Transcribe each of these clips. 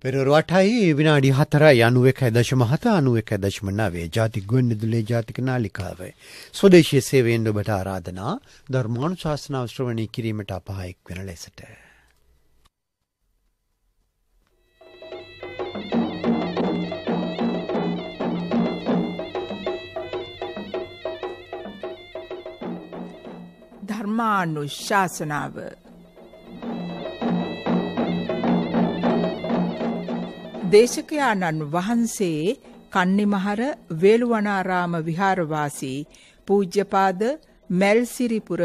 පෙරවටයි විනාඩි හතරයි අනුවක් හැදශම හත අනුවක් හැදශම නවේ ජාතිගුවන් නිදුලේ ජාතික නාලිකාවේ. ස්වදේශය සේවයෙන් ඔබට ආරාධනා ධර්මාණු ශාස්නාවශ්‍රවනය කිරීමට අපහයෙක් වෙන ලෙසට. ධර්මාණු ශාසනාව දේශකයාණන් වහන්සේ කන්නිමහර වේළුවනාරාම විහාරවාසී පූජ්‍යපාද මැල්සිරිපුර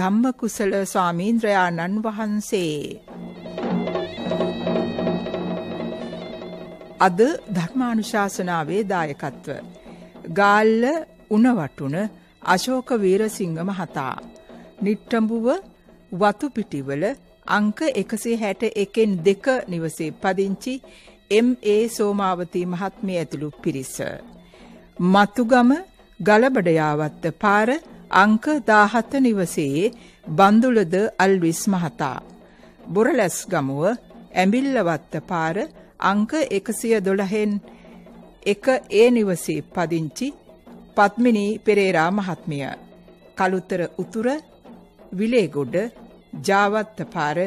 ධම්මකුසල ස්වාමීන්ද්‍රයාණන් වහන්සේ. අද ධර්මානුශාසනාවේ දායකත්ව. ගාල්ල උනවටුන අශෝක වීරසිංහ මහතා. නිට්ටඹුව වතුපිටිවල අංක එකසේ හැට එකෙන් දෙක නිවසේ පදිංචි එම් ඒ සෝමාවතී මහත්මිය ඇතුළු පිරිස. මතුගම ගලබඩයාවත්ත පාර අංක දාහත නිවසේ බන්දුලද අල්විස් මහතා. බොරලැස් ගමුව ඇඹිල්ලවත්ත පාර අංක එකසිය දොළහෙන් එක ඒ නිවසේ පදිංචි පත්මිනී පෙරේරා මහත්මිය. කළුතර උතුර විලේගොඩ ජාවත්ත පාර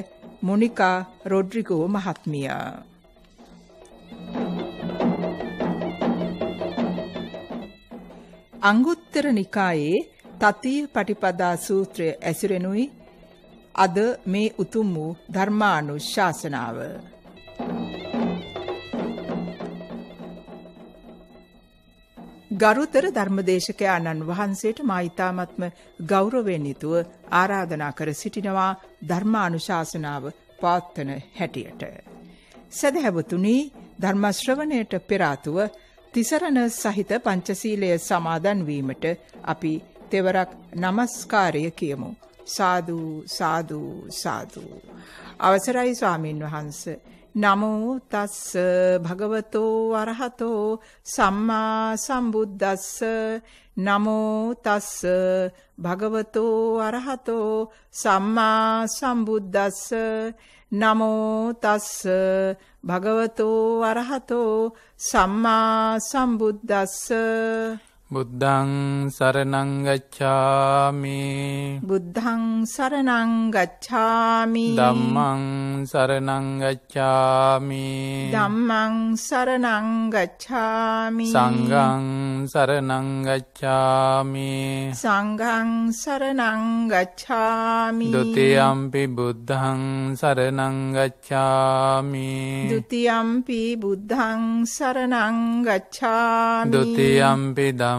මොනිකා රොඩ්රිකෝ මහත්මිය. අංගුත්තර නිකායේ තතිය පටිපදා සූත්‍රය ඇසුරෙනුයි අද මේ උතුම් වූ ධර්මානුශාසනාව. ගරුතර ධර්මදේශක ආනන් වහන්සේට මා ඊ타මත්ම ගෞරවයෙන් යුතුව ආරාධනා කර සිටිනවා ධර්මානුශාසනාව පවත්වන හැටියට. සදහැවතුනි ධර්ම ශ්‍රවණයට පෙර ආතුව තිසරණ සහිත පංචසීලය සමාදන් වීමට අපි තෙවරක් নমස්කාරය කියමු. සාදු සාදු සාදු. අවසරයි ස්වාමින් වහන්සේ නමෝ තස්ස භගවතෝ අරහතෝ සම්මා සම්බුද්දස්ස නමෝ තස්ස භගවතෝ අරහතෝ සම්මා සම්බුද්දස්ස නමෝ තස්ස භගවතෝ අරහතෝ සම්මා සම්බුද්දස්ස බුද්ධං සරණංගච්ඡාමි බුද්ධං සරණංගච්ඡාමි දම්මං සරණංගච්ඡාමි දම්මං සරණංගච්ඡාමි සංගං සරණංගච්ඡාමි සංගං සරණංගච්ඡාමි ဒ ුතියම්පි බුද්ධං සරණංගච්ඡාමි ဒ ුතියම්පි බුද්ධං සරණංගච්ඡාමි ဒ ුතියම්පි දම්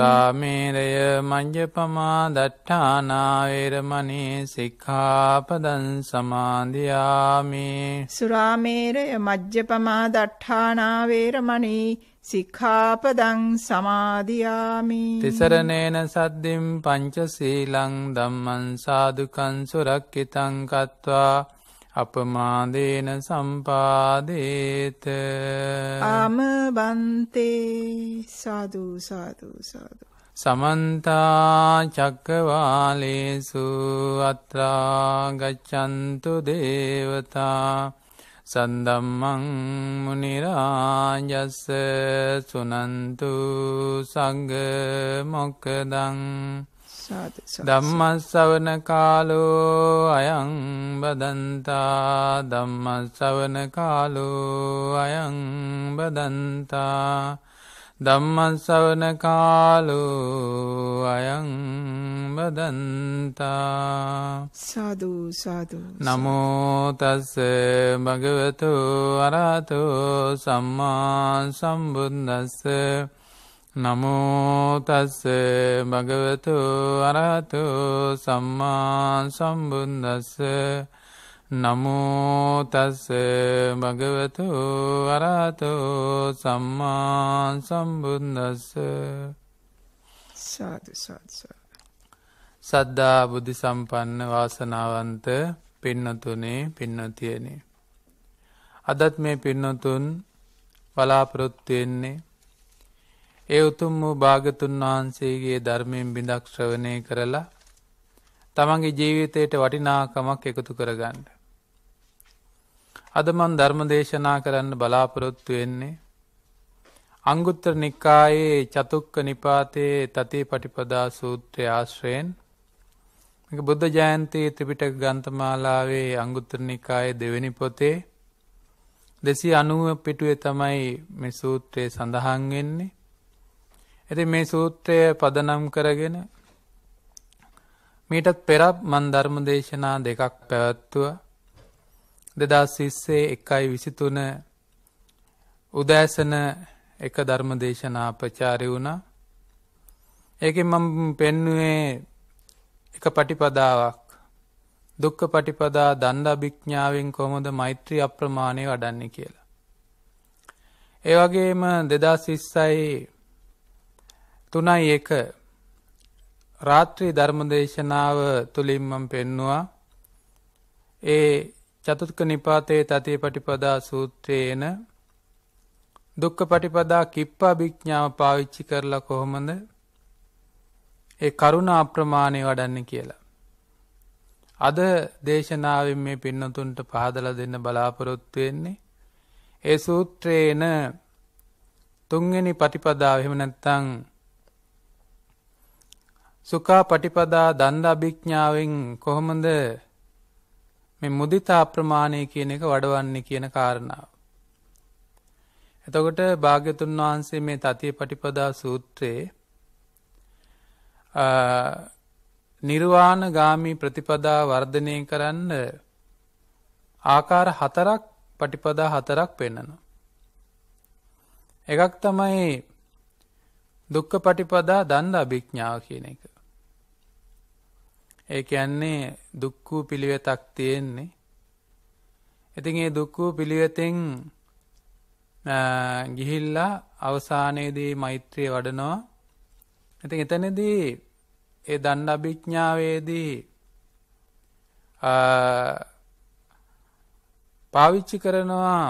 සුරාමේරය මං්්‍යපමා දට්ඨානාවේරමනේ සික්ඛාපදන් සමාධයාමේ සුරාමේරය මජ්්‍යපමා දට්ඨානාවේරමනී සික්ඛාපදං සමාධයාමි තිසරණේන සද්දිම් පංචසීලං දම්මන් සාදුකන් සුරක්කිතංකත්වා අපමාදේන සම්පාදේත අම බන්තේ සාධූසාධූසාධ. සමන්තා චක්කවාලේසු අත්‍රාගච්චන්තු දේවතා සන්දම්මං මනිරාජස්ස සුනන්තු සංග මොක්කදං ධම්මස්සවන කාලෝ අයං බදන්තා ධම්මස්සවන කාලෝ අයං බදන්තා ධම්මස්සවන කාලෝ අයං බදන්තා සාදු සාදු නමෝතස්ස භගවතු අරාතෝ සම්මා සම්බුද්දස්ස නමෝතස්ස භගවතු අරහතු සම්මා සම්බුන්දස්ස නමෝතස්ස භගවතු අරහතු සම්මා සම්බුන්දස්ස සාධසාත්ස සද්දා බුද්ධි සම්පන්න වාසනාවන්ත පින්නතුනේ පින්නතියනේ. අදත් මේ පින්නතුන් බලාපොරොත්තුවෙන්නේ ඒ උතුම් වූ භාගතුන් වහන්සේගේ ධර්මයෙන් බිඳක්ෂවනය කරලා තමන්ගේ ජීවිතයට වටිනාකමක් එකතු කරගන්න. අදමන් ධර්ම දේශනා කරන්න බලාපොරොත්තු වෙන්නේ. අංගුත්තර නිකායේ චතුක්ක නිපාතයේ තති පටිපදා සූත්‍රය ආශ්‍රයෙන් බුද්ධ ජයන්තයේ ත්‍රිපිටක ගන්තමාලාවේ අංගුත්තර නිකායේ දෙවැනි පොතේ දෙසි අනුව පිටුවේ තමයි මේ සූත්‍රයේ සඳහන් වෙන්නේ ඉතින් මේ සූත්‍රය පදනම් කරගෙන මීටත් පෙරත් මන් ධර්ම දේශනා දෙකක් පැවැත්තුව දෙදස් සිස්සේ එකයි විසිතුන උදෑසන එක ධර්ම දේශනා ප්‍රචාරය වුණා ඒකෙන් මම පෙන්නුවේ එක පටිපදාවක් දුක්ඛ පටිපදා දණ්ඩාභිඥාවෙන් කොහොමද මෛත්‍රී අප්‍රමාණය වඩන්නේ කියලා. ඒ වගේම 2020යි තුනයි එක රාත්‍රී ධර්මදේශනාව තුළින් මම පෙන්නවා ඒ චතුත්ක නිපාතයේ තතිය පටිපදා සූත්‍රයේන දුක්ඛ පටිපදා කිප්පා භිඥාව පාවිච්චි කරලා කොහොමද ඒ කරුණා අප්‍රමාණය වඩන්නේ කියලා. අද දේශනාවෙන් මේ පින්නතුන්ට පහදලා දෙන්න බලාපොරොත්තු වෙන්නේ ඒ සූත්‍රේන තුන්වෙනි පටිපදාව එහෙම නැත්නම් සුකා පටිපදා දණ්ඩාභිඥ්ඥාවෙන් කොහොමද මේ මුදිතා අප්‍රමාණය කියන එක වඩවන්නේ කියන කාරණාව. එතකොට භාග්‍යතුන් වහන්සේ මේ තතිය පටිපදා සූත්‍රයේ නිර්වාණ ගාමී ප්‍රතිපදා වර්ධනය කරන්න ආකාර හතරක් පටිපදා හතරක් පෙන්නන. එකක් තමයි දුක්ක පටිපදා දන්න අභික්ඥාව කියන එක. ඒ කියන්නේ දුක් වූ පිළිවෙතක් තියෙන්නේ. ඉතින් ඒ දුක් වූ පිළිවෙතෙන් ගිහිල්ලා අවසානයේදී මෛත්‍රිය වඩනවා. ඉතින් එතනදී ඒ දණ්ඩාභිඥාවේදී පාවිච්චි කරනවා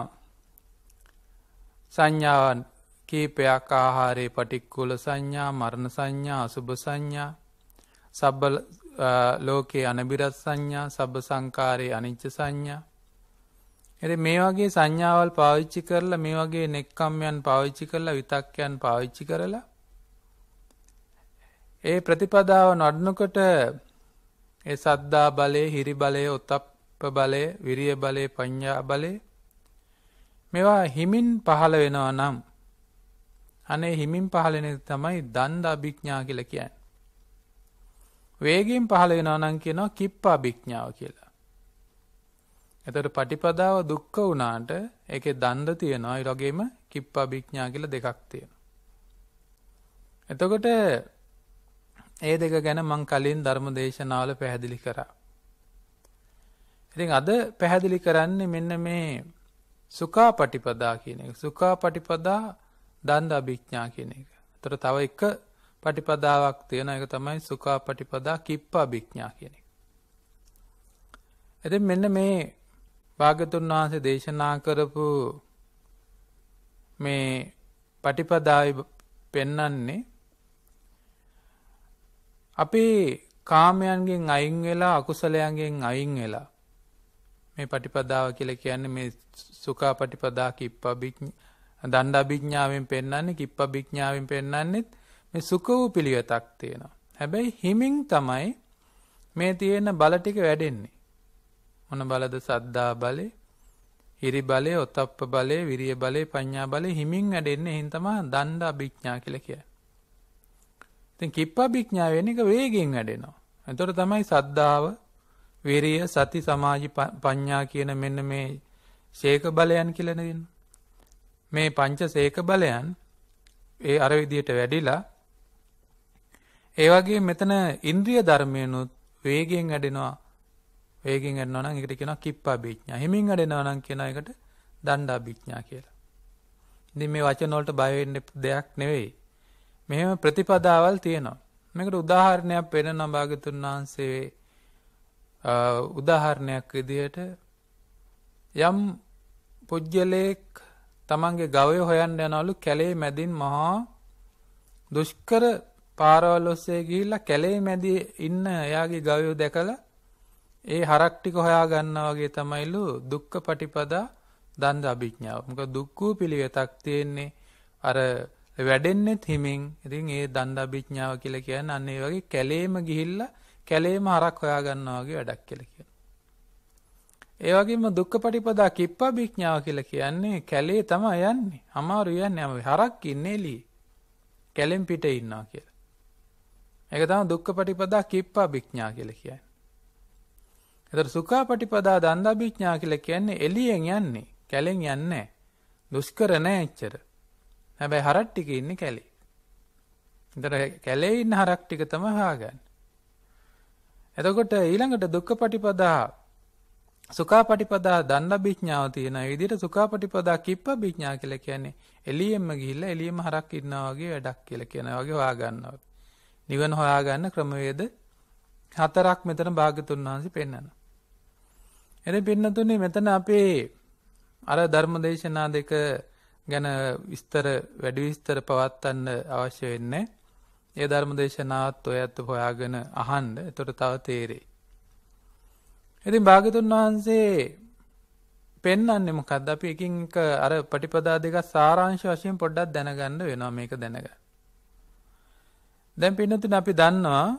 සංඥාවන් කීපයක් ආහාරයේ පටික්කුල සංඥා මරණ සංඥා අසුභ සංඥා සබ්බ ලෝකයේ අනබිරත් සංඥා සබ සංකාරයේ අනිච්ච සංඥා. එ මේ වගේ සංඥාවල් පාවිච්චි කරලා මේ වගේ නෙක්කම්යන් පාවිච්චි කරලා විතක්කයන් පාවිච්චි කරලා. ඒ ප්‍රතිපදාව නොඩනකොට ඒ සද්දා බලය හිරි බලය ඔත්තප්ප බලය විරිය බලය පඤ්ඥා බලය මෙවා හිමින් පහළ වෙනවා නම් අනේ හිමින් පහලෙන තමයි දන්ද අභිඥා කියල කියන්න. වේගයෙන් පහළ වෙනවා නම් කියනවා කිප්පා භිඥාව කියලා. එතකොට පටිපදාව දුක්ඛ වුණාට ඒකේ දණ්ඩ තියෙනවා. ඒ වගේම කිප්පා භිඥා කියලා දෙකක් තියෙනවා. එතකොට ඒ දෙක ගැන මං කලින් ධර්ම දේශනාවල පැහැදිලි කරා. ඉතින් අද පැහැදිලි කරන්නේ මෙන්න මේ සුඛා පටිපදා කියන එක. සුඛා පටිපදා දණ්ඩ අභිඥා කියන එක. එතකොට තව එක පටිපදාවක් තියෙන එක තමයි සුකා පටිපදා කිප්පා භික්ඥා කියන එක. ඇති මෙන්න මේ භාගතුන් වහන්සේ දේශනා කරපු මේ පටිපදාව පෙන්නන්නේ අපි කාමයන්ගෙන් අයින් වෙලා අකුසලයන්ගෙන් අයින් වෙලා මේ පටිපදාව කියල කියන්නේ මේ සුකා පටිපදා කිප්පා දණ්ඩ අභිඥ්ඥාවෙන් පෙන්න්නන්නේ කිප්ප භිඥාවෙන් පෙන්න්නන්නේෙත් මේ සුඛ වූ පිළිවෙතක් තියෙනවා. හැබැයි හිමින් තමයි මේ තියෙන බල ටික වැඩෙන්නේ. මොන බලද සද්දා බලේ, හිරි බලේ, ඔතප්ප බලේ, විරිය බලේ, පඤ්ඤා බලේ හිමින් වැඩෙන්නේ. එහෙන් තමයි දණ්ඩ අභිඥා කියලා කියන්නේ. ඉතින් කිප්ප අභිඥා වෙන එක වේගෙන් වැඩෙනවා. එතකොට තමයි සද්දාව, විරිය, සති, සමාධි, පඤ්ඤා කියන මෙන්න මේ ශේක බලයන් කියලා මේ පංච ශේක බලයන් ඒ අර විදියට වැඩිලා ඒ වගේ මෙතන ඉන්ද්‍රිය ධර්මයනුත් වේගයෙන් වැඩෙනවා. වේගයෙන් වැඩෙනවා නම් ඒකට කියනවා කිප්පාභිඥා. හිමින් වැඩෙනවා නම් කියන එකට දණ්ඩාභිඥා කියලා. ඉතින් මේ වචන වලට බය වෙන්න දෙයක් නෙවෙයි. මෙහෙම ප්‍රතිපදාවල් තියෙනවා. මේකට උදාහරණයක් වෙනවා භාගතුන් වහන්සේ උදාහරණයක් විදිහට යම් පුජ්‍යලේක් තමන්ගේ ගවය හොයන්න යනවලු කැලේ මැදින් මහා දුෂ්කර පාරවල් ඔස්සේ ගිහිල්ලා කැලේ මැදි ඉන්න එයාගේ ගවයෝ දැකලා ඒ හරක් ටික හොයා ගන්නා වගේ තමයිලු දුක්ඛ පටිපදා දන්ද අභිඥාව. මොකද දුක්ඛූ පිළිවෙතක් තියෙන්නේ අර වැඩෙන්නෙත් හිමින්. ඉතින් ඒ දන්ද අභිඥාව කියලා කියන්නේ අන්න ඒ වගේ කැලේම ගිහිල්ලා කැලේම හරක් හොයා ගන්නවා වගේ වැඩක් කියලා කියනවා. ඒ වගේම දුක්ඛ පටිපදා කිප්පබිඥාව කියලා කියන්නේ කැලේ තමයි යන්නේ. අමාරු යන්නේ. හරක් ඉන්නේ එළියේ. කැලෙන් පිටේ ඉන්නවා කියලා. ඒක තමයි දුක්ඛ පටිපදා කිප්පා විඥා කියලා කියන්නේ. ඒතර සුඛා පටිපදා දන්දා විඥා කියලා කියන්නේ එළියෙන් යන්නේ, කැලෙන් යන්නේ නැහැ. දුෂ්කර නැහැ එච්චර. හැබැයි හරක් ටික ඉන්නේ කැලේ. ඒතර කැලේ ඉන්න හරක් ටික තමයි හාගන්නේ. එතකොට ඊළඟට දුක්ඛ පටිපදා සුඛාපටිපදා දන්න විඥාව තියෙන විදිහට සුඛාපටිපදා කිප්ප විඥා කියලා කියන්නේ එළියෙම ගිහිල්ලා එළියෙම හරක් ඉන්නා වගේ වැඩක් කියලා කියන වගේ හොයා ගන්නවා. නිවන හොයාගන්න ක්‍රමවේද හතරක් මෙතන භාග්‍යතුන් වහන්සේ පෙන්වනවා. එනේ පින්නතුනේ මෙතන අපේ අර ධර්මදේශනා දෙක ගැන විස්තර වැඩි විස්තර පවත්වන්න අවශ්‍ය වෙන්නේ. ඒ ධර්මදේශනාවත් ඔය අත් හොයාගෙන අහන්න. එතකොට තව තේරෙයි. ඉතින් භාග්‍යතුන් වහන්සේ පෙන්වන්නේ මොකද්ද? අපි එකින් එක අර පටිපදා දෙක සාරාංශ වශයෙන් පොඩ්ඩක් දැනගන්න වෙනවා මේක දැනගන්න. දැන් පින්නතුනේ අපි දන්නවා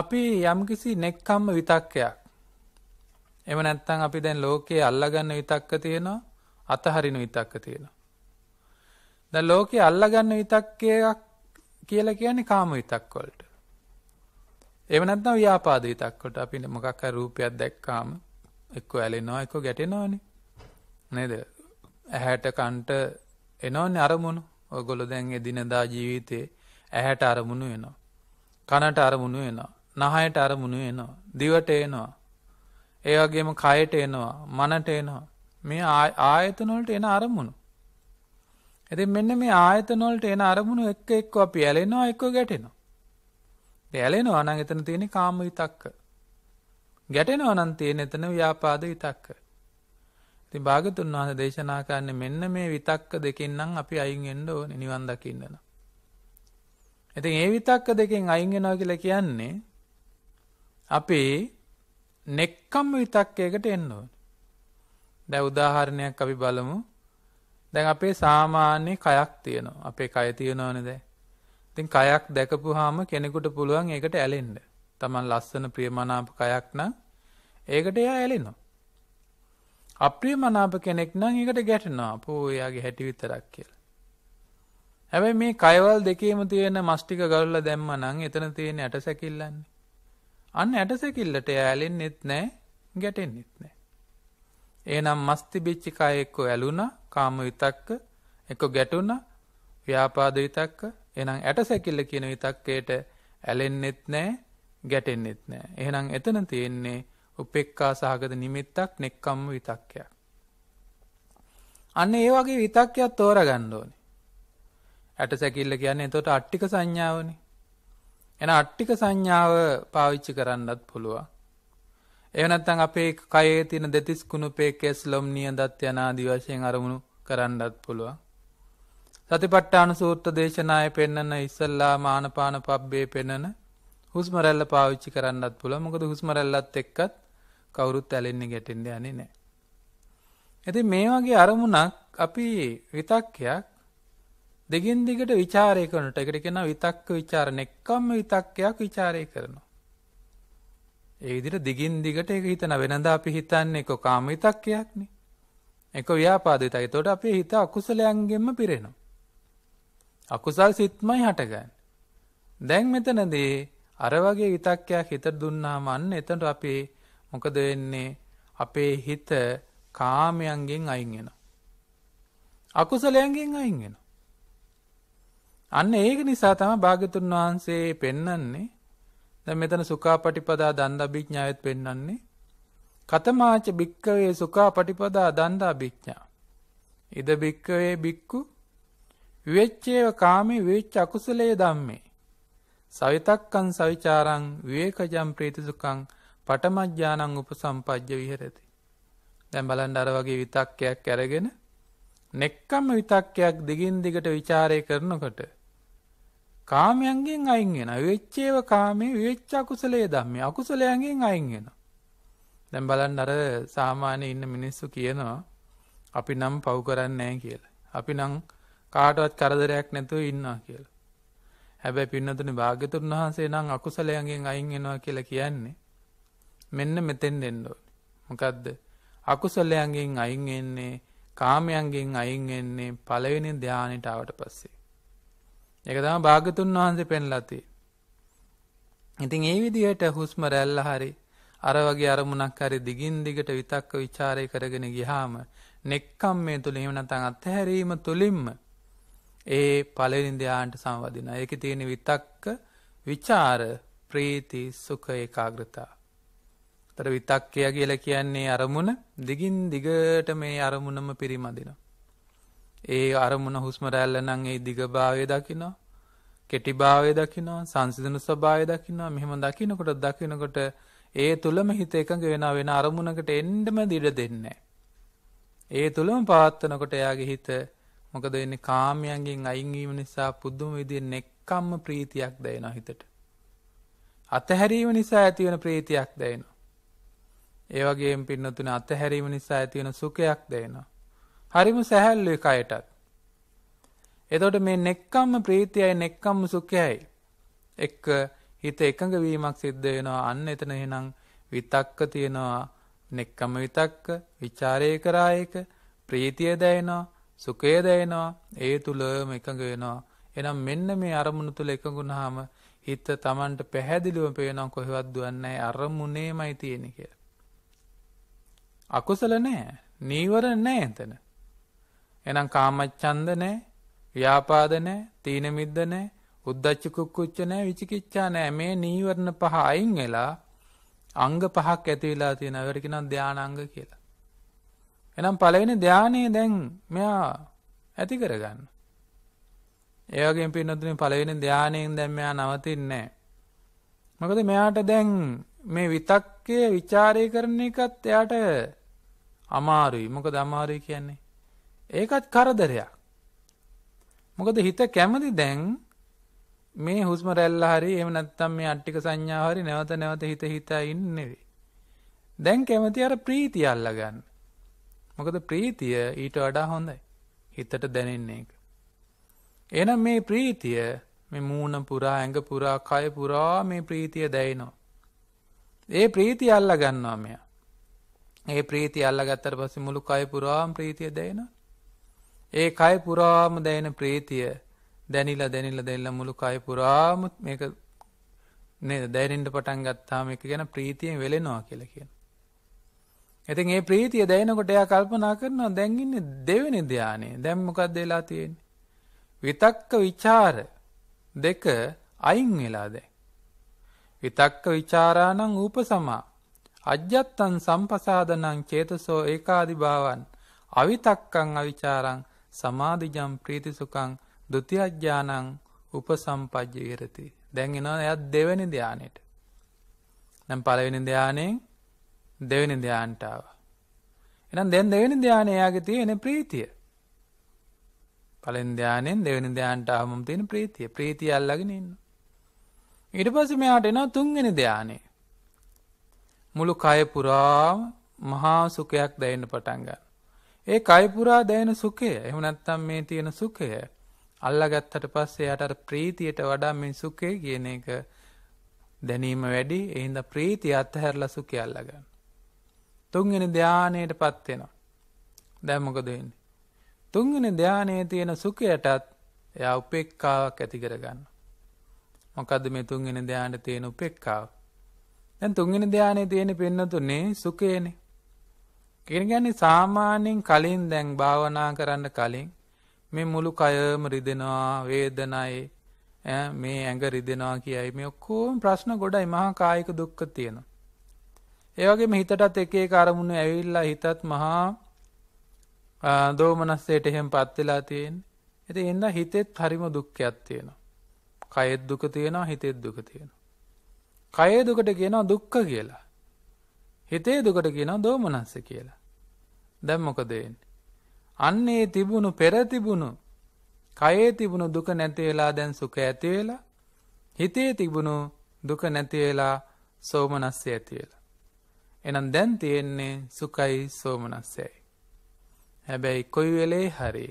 අපි යම්කිසි නෙක්ඛම්ම විතක්කයක් එහෙම නැත්නම් අපි දැන් ලෝකේ අල්ලගන්න විතක්ක තියෙනවා අතහරින විතක්ක තියෙනවා දැන් ලෝකේ අල්ලගන්න විතක්කයක් කියලා කියන්නේ කාම විතක්ක වලට එහෙම නැත්නම් ව්‍යාපාද විතක්ක වලට අපි මොකක් හරි රූපයක් දැක්කාම එක්ක ඇලෙනවා එක්ක ගැටෙනවානේ නේද ඇහැට කන්ට එනවන්නේ අරමුණු ඔයගොල්ලෝ දැන් එදිනදා ජීවිතේ ඇහැට අරමුණු එනවා. කනට අරමුණු එනවා. නහයට අරමුණු එනවා. දිවට එනවා. ඒ වගේම කයට එනවා. මනට එනවා. මේ ආයතන වලට එන අරමුණු. ඉතින් මෙන්න මේ ආයතන වලට එන අරමුණු එක එක්ක අපි ඇලෙනවා එක්ක ගැටෙනවා. ඒ ඇලෙනවා නම් එතන තියෙන්නේ කාම විතක්ක. ගැටෙනවා නම් තියෙන එතන ව්‍යාපාද විතක්ක. ති භාගතුන් වහස දේශනා කරන්නේ මෙන්න මේ විතක්ක දෙකෙන්නම් අපි අයින් එන්න ඕන නිවන් දකින්නන. ඉතින් ඒ විතක්ක දෙකෙන් අයින් වෙනවා කියලා කියන්නේ අපේ නෙක්කම් විතක්කයකට එන්න ඕන. දැන් උදාහරණයක් අපි බලමු. දැන් අපේ සාමාන්‍ය කයක් තියෙනවා. අපේ කය තියෙනවනේ දැන්. ඉතින් කයක් දැකපුවාම කෙනෙකුට පුළුවන් ඒකට ඇලෙන්න. Taman ලස්සන ප්‍රියමනාප කයක් නම් ඒකට එයා ඇලෙනවා. අප්‍රිය මනාප කෙනෙක් නම් එකට ගැටනවා පෝ එයාගේ හැටිවිතරක් කියලා. හැබැයි මේ කයවල් දෙකේම තියෙන මස්ටික ගල්ල දැම්ම නං එතන තියෙන ඇට සැකිල්ලන්නේ. අන්න ඇට සැකිල්ලට ඇලෙන් නෙත් නෑ ගැටෙන් නෙත් නෑ. ඒනම් මස්ති බිච්චිකා එක්කො ඇලුන කාම විතක්ක එක ගැටුන ව්‍යාපාද විතක්ක එනම් ඇට සැකිල්ල කියන විතක්කයට ඇලෙන්නෙත් නෑ ගැටෙන්නෙත් නෑ. එහෙනම් එතන තියෙන්නේ උපෙක්කා සහගත නිමිත්තක් නෙක්කම්ම විතක්කයක්. අන්න ඒ වගේ විතක්කයක් තෝර ගණ්ඩෝනි. ඇට සැකිල්ල කියන්නේ එතොට අට්ටික සංඥාවනි. එන අට්ටික සංඥාව පාවිච්චි කරන්නත් පුළුවන්. එවනත්තන් අපේ කයේ තින දෙතිස් කුණුපේ කෙස් ලොම් නියදත් යනාදී වශයෙන් අරමුණු කරන්නත් පුළුවන්. සතිපට්ඨාන සූත්‍ර දේශනාය පෙන්නන ඉස්සල්ලා මානපාන පබ්බේ පෙන්නන හුස්මරැල්ල පාවිච්චි කරන්නත් පුළුවන්. මොකද හුස්මරැල්ලත් එක්කත් කවුරුත් ඇලෙන්නේ ගැටෙන්ද යන්නේ නෑ. ඇති මේ වගේ අරමුණක් අපි විතක්කයක් දෙගින් දිගට විචාරය කරනට එකට කෙන විතක්ක විචාරණ එක්කම්ම විතක්කයක් විචාරය කරනවා. ඒ විදිට දිගින් දිගට එක හිතන වෙනද අපි හිතන්නේ එක කාම විතක්කයක්නේ එක ව්‍යාපාදිතයි තොට අපේ හිත අකුසලයන්ගෙන්ම පිරෙනවා. අකුසල් සිත්මයි හටගන්න. දැන් මෙතනදී අර වගේ විතක්කයක් හිත දුන්නාම අන්න එතට අපේ මොකද වෙන්නේ අපේ හිත කාමයන්ගෙන් අයින් වෙනවා. අකුසලයන්ගෙන් අයින් වෙනවා. අන්න ඒක නිසා තමයි භාග්‍යතුන් වහන්සේ පෙන්වන්නේ දැන් මෙතන සුඛාපටිපදා දන්දාභිඥාවෙත් පෙන්වන්නේ කතමාච භික්කවේ සුඛාපටිපදා දන්දාභිඥා ඉද භික්කවේ භික්කු විවෙච්චේව කාමේ විවෙච්ච අකුසලයේ ධම්මේ සවිතක්කං සවිචාරං විවේකජම් ප්‍රීති සුඛං පටමජ්‍යානං උපසම්පජ්්‍ය විහරති. දැම් බලන්ඩ අර වගේ විතක්කයක් ඇරගෙන නෙක්කම්ම විතක්කයක් දිගින් දිගට විචාරය කරනකොට කාමයන්ගෙන් අයින්ගෙන වෙච්චේව කාමේ වෙච්ච අකුසලේ දම්ම අකුසලයන්ගෙන් අයින්ගෙන. දැම් බලන් අර සාමාන්‍ය ඉන්න මිනිස්සු කියනවා අපි නම් පව් කරන්න නෑ කියල. අපි නං කාටවත් කරදරයක් නැතුව ඉන්නා කියලා. හැබැ පින්නතුනි භාගතුන් වහන්සේ නම් අකුසලයන්ගෙන් අයින්ගෙනවා කියලා කියන්නේ මෙන්න මෙතෙන් එන්න ඕනේ. මොකද්ද? අකුසලයන්ගෙන් අයින් වෙන්නේ, කාමයන්ගෙන් අයින් වෙන්නේ පළවෙනි ධානයට ආවට පස්සේ. ඒක තමයි භාගතුන් වහන්සේ පෙන්ලා තියෙන්නේ. ඉතින් ඒ විදිහට හුස්ම රැල්ල හරි අර වගේ අරමුණක් හරි දිගින් දිගට විතක්ක ਵਿਚාරය කරගෙන ගියාම නෙක්කම් මේ තුල එහෙම නැත්නම් අත්හැරීම තුලින්ම ඒ පළවෙනි ධානයට සම්වදිනවා. ඒකේ තියෙන විතක්ක, ਵਿਚාර, ප්‍රීති, සුඛ, ඒකාග්‍රතාව තර විතක්කය කියලා කියන්නේ අරමුණ දිගින් දිගට මේ අරමුණම පිරිමදිනවා. ඒ අරමුණ හුස්මරැල්ල නං ඒ දිගභාවය දකිනවා. කෙටිභාවය දකිනවා සංසිධන ස්වභාවය දකිනවා මෙහෙම දකිනකොට දකිනකොට ඒ තුළම හිත එකඟ වෙන වෙන අරමුණකට එන්ඩම දිඩ දෙන්නේ. ඒ තුළම පවත්වනකොට එයාගේ හිත මොකද එන්නේ කාමයන්ගෙන් අයිංවීම නිසා පුද්දුම විදිය නෙක්කම්ම ප්‍රීතියක් දැයෙන හිතට. අතහැරීම නිසා ඇතිවන ප්‍රීතියක් දැයෙනවා. ඒවගේ පින්නතුන අතහැරීම නිසා ඇතිවෙන සුකයක් දෙනවා. හරිම සැහැල්ලු එක අයටත්. එතොට මේ නෙක්කම්ම ප්‍රීතියයි නෙක්කම්ම සුකයයි. එක්ක හිත එකඟ වීමක් සිද්ධ වෙනවා අන්න එතන එහෙනම් විතක්ක තියෙනවා නෙක්කම විතක්ක විචාරය කරායක ප්‍රීතිය දැයනවා සුකේ දැයනවා ඒ තුළම එකඟ වෙනවා එනම් මෙන්න මේ අරමුණු තුළ එකඟුණාම හිත තමන්ට පැහැදිලිව පේනම් කොහෙවත් දුවන්නේ අරමුණේමයි තියෙන කිය. අකුසල නැහැ. නීවර නැහැ එතන. එහෙනම් කාමච්ඡන්ද නැහැ, ව්‍යාපාද නැහැ, තීන මිද්ද නැහැ, උද්ධච්ච කුක්කුච්ච නැහැ, විචිකිච්ඡා නැහැ. මේ නීවරණ පහ අයින් වෙලා අංග පහක් ඇති වෙලා තියෙනවා. ඒකට කියනවා ධානාංග කියලා. එහෙනම් පළවෙනි ධානයේ දැන් මෙයා ඇති කරගන්න. ඒ වගේම පින්නතුනේ පළවෙනි ධානයෙන් දැන් මෙයා නවතින්නේ නැහැ. මොකද මෙයාට දැන් මේ විතක්කය ਵਿਚාරය කරන එකත් එයාට අමාරුයි. මොකද අමාරුයි කියන්නේ? ඒකත් කරදරයක්. මොකද හිත කැමති දැන් මේ හුස්ම රැල්ල හරි එහෙම නැත්නම් මේ අට්ටික සංඥා හරි නැවත නැවත හිත හිතා ඉන්නේ දැන් කැමති අර ප්‍රීතිය අල්ලගන්න. මොකද ප්‍රීතිය ඊට වඩා හොඳයි. හිතට දැනෙන්නේ ඒක. එහෙනම් මේ ප්‍රීතිය මේ මූණ පුරා ඇඟ පුරා කය පුරා මේ ප්‍රීතිය දැයිනවා. ඒ ප්‍රීතිය අල්ලා ගන්නවා මෙයා. ඒ ප්‍රීතිය අල්ලගත්තට පස්සේ මුළු කය පුරාම ප්‍රීතිය දැනෙනවා. ඒ කය පුරාම දැනෙන ප්‍රීතිය දැනිලා දැනිලා දැනිලා මුළු කය පුරාම මේක නේද දැනෙන්න පටන් ගත්තාම ඒක ගැන ප්‍රීතියෙන් වෙලෙනවා කියලා කියනවා. ඉතින් ඒ ප්‍රීතිය දැනෙනකොට එයා කල්පනා කරනවා දැන් ඉන්නේ දෙවෙනි ධානයේ. දැන් මොකක්ද වෙලා තියෙන්නේ? විතක්ක ਵਿਚාර දෙක අයින් වෙලා දැන්. විතක්ක විචාරානං ූපසමා අජ්‍යත්තන් සම්පසාදනං චේතසෝ ඒකාදිභාවන් අවිතක්කං අවිචාරං සමාධිජම් ප්‍රීතිසුකං දුතියජ්‍යානං උපසම්පජ්ජ විරති. දැන් එනවා එයත් දෙවැනි ධානයට. නම් පළවෙනි ධානයෙන් දෙවෙනි ධානටාව. එනම් දැන් දෙවෙනි ධානය එයාගේ තියෙන ප්‍රීතිය. පළවෙනි ධානයෙන් දෙවෙනි ධානට ආවම තියෙන ප්‍රීතිය. ප්‍රීතිය අල්ලගෙන ඉන්නවා. ඉට පස මෙයාට එනවා තුන්ගෙන ධ්‍යානේ. මුළු කයපුරාම මහා සුකයක් දැයන්න පටන්ග. ඒ කයිපුරා දැයන සුකය එහම නැත්තම් මේ තියෙන සුකය අල්ලගත්තට පස්සේ යට ප්‍රීතියට වඩා මේ සුකේ කියන එක දැනීම වැඩි එහින්ද ප්‍රීති අත්හැරල සුකය අල්ලගන්න. තුන්ගෙන ධ්‍යානයට පත්වෙනවා. දැම්මකදන්නේ. තුන්ගෙන ධ්‍යානයේ තියෙන සුකයටත් එය උපෙක්කාවක් ඇති කරගන්න. මොකද මේ තුන්ගෙන ධ්‍යානට තියෙන උපෙක්කාව. දැන් තුන්ගෙන ධ්‍යානයේ තියෙන පෙන්නතුනේ සුකේනේ. කෙනගැන්නේ සාමාන්‍යයෙන් කලින් දැන් භාවනා කරන්න කලින් මේ මුළු කයම රිදෙනවා වේදනයි මේ ඇඟ රිදෙනවා කියයි මේ ඔක්කෝම ප්‍රශ්න ගොඩයි මහා කායික දුක්ක තියෙන. ඒවගේ හිතටත් එක එක අරමුණ ඇවිල්ලා හිතත් මහා දෝමනස්සේට එහෙම පත්වෙලා තියෙන් එති එන්න හිතෙත් හරිම දුක්කයක් තියෙනවා. කයෙත් දුක තියෙනවා හිතෙත් දුක තියෙනවා. කයේ දුකට කියනවා දුක්ඛ කියලා. හිතේ දුකට කියනවා දෝමනස්ස කියලා. දැන් මොකද අන්නේ තිබුණු පෙර තිබුණු කයේ තිබුණු දුක නැති වෙලා දැන් සුඛ ඇති වෙලා හිතේ තිබුණු දුක නැති වෙලා සෝමනස්සය ඇති වෙලා. එහෙනම් දැන් තියෙන්නේ සුඛයි සෝමනස්සයයි. හැබැයි කොයි වෙලේ හරි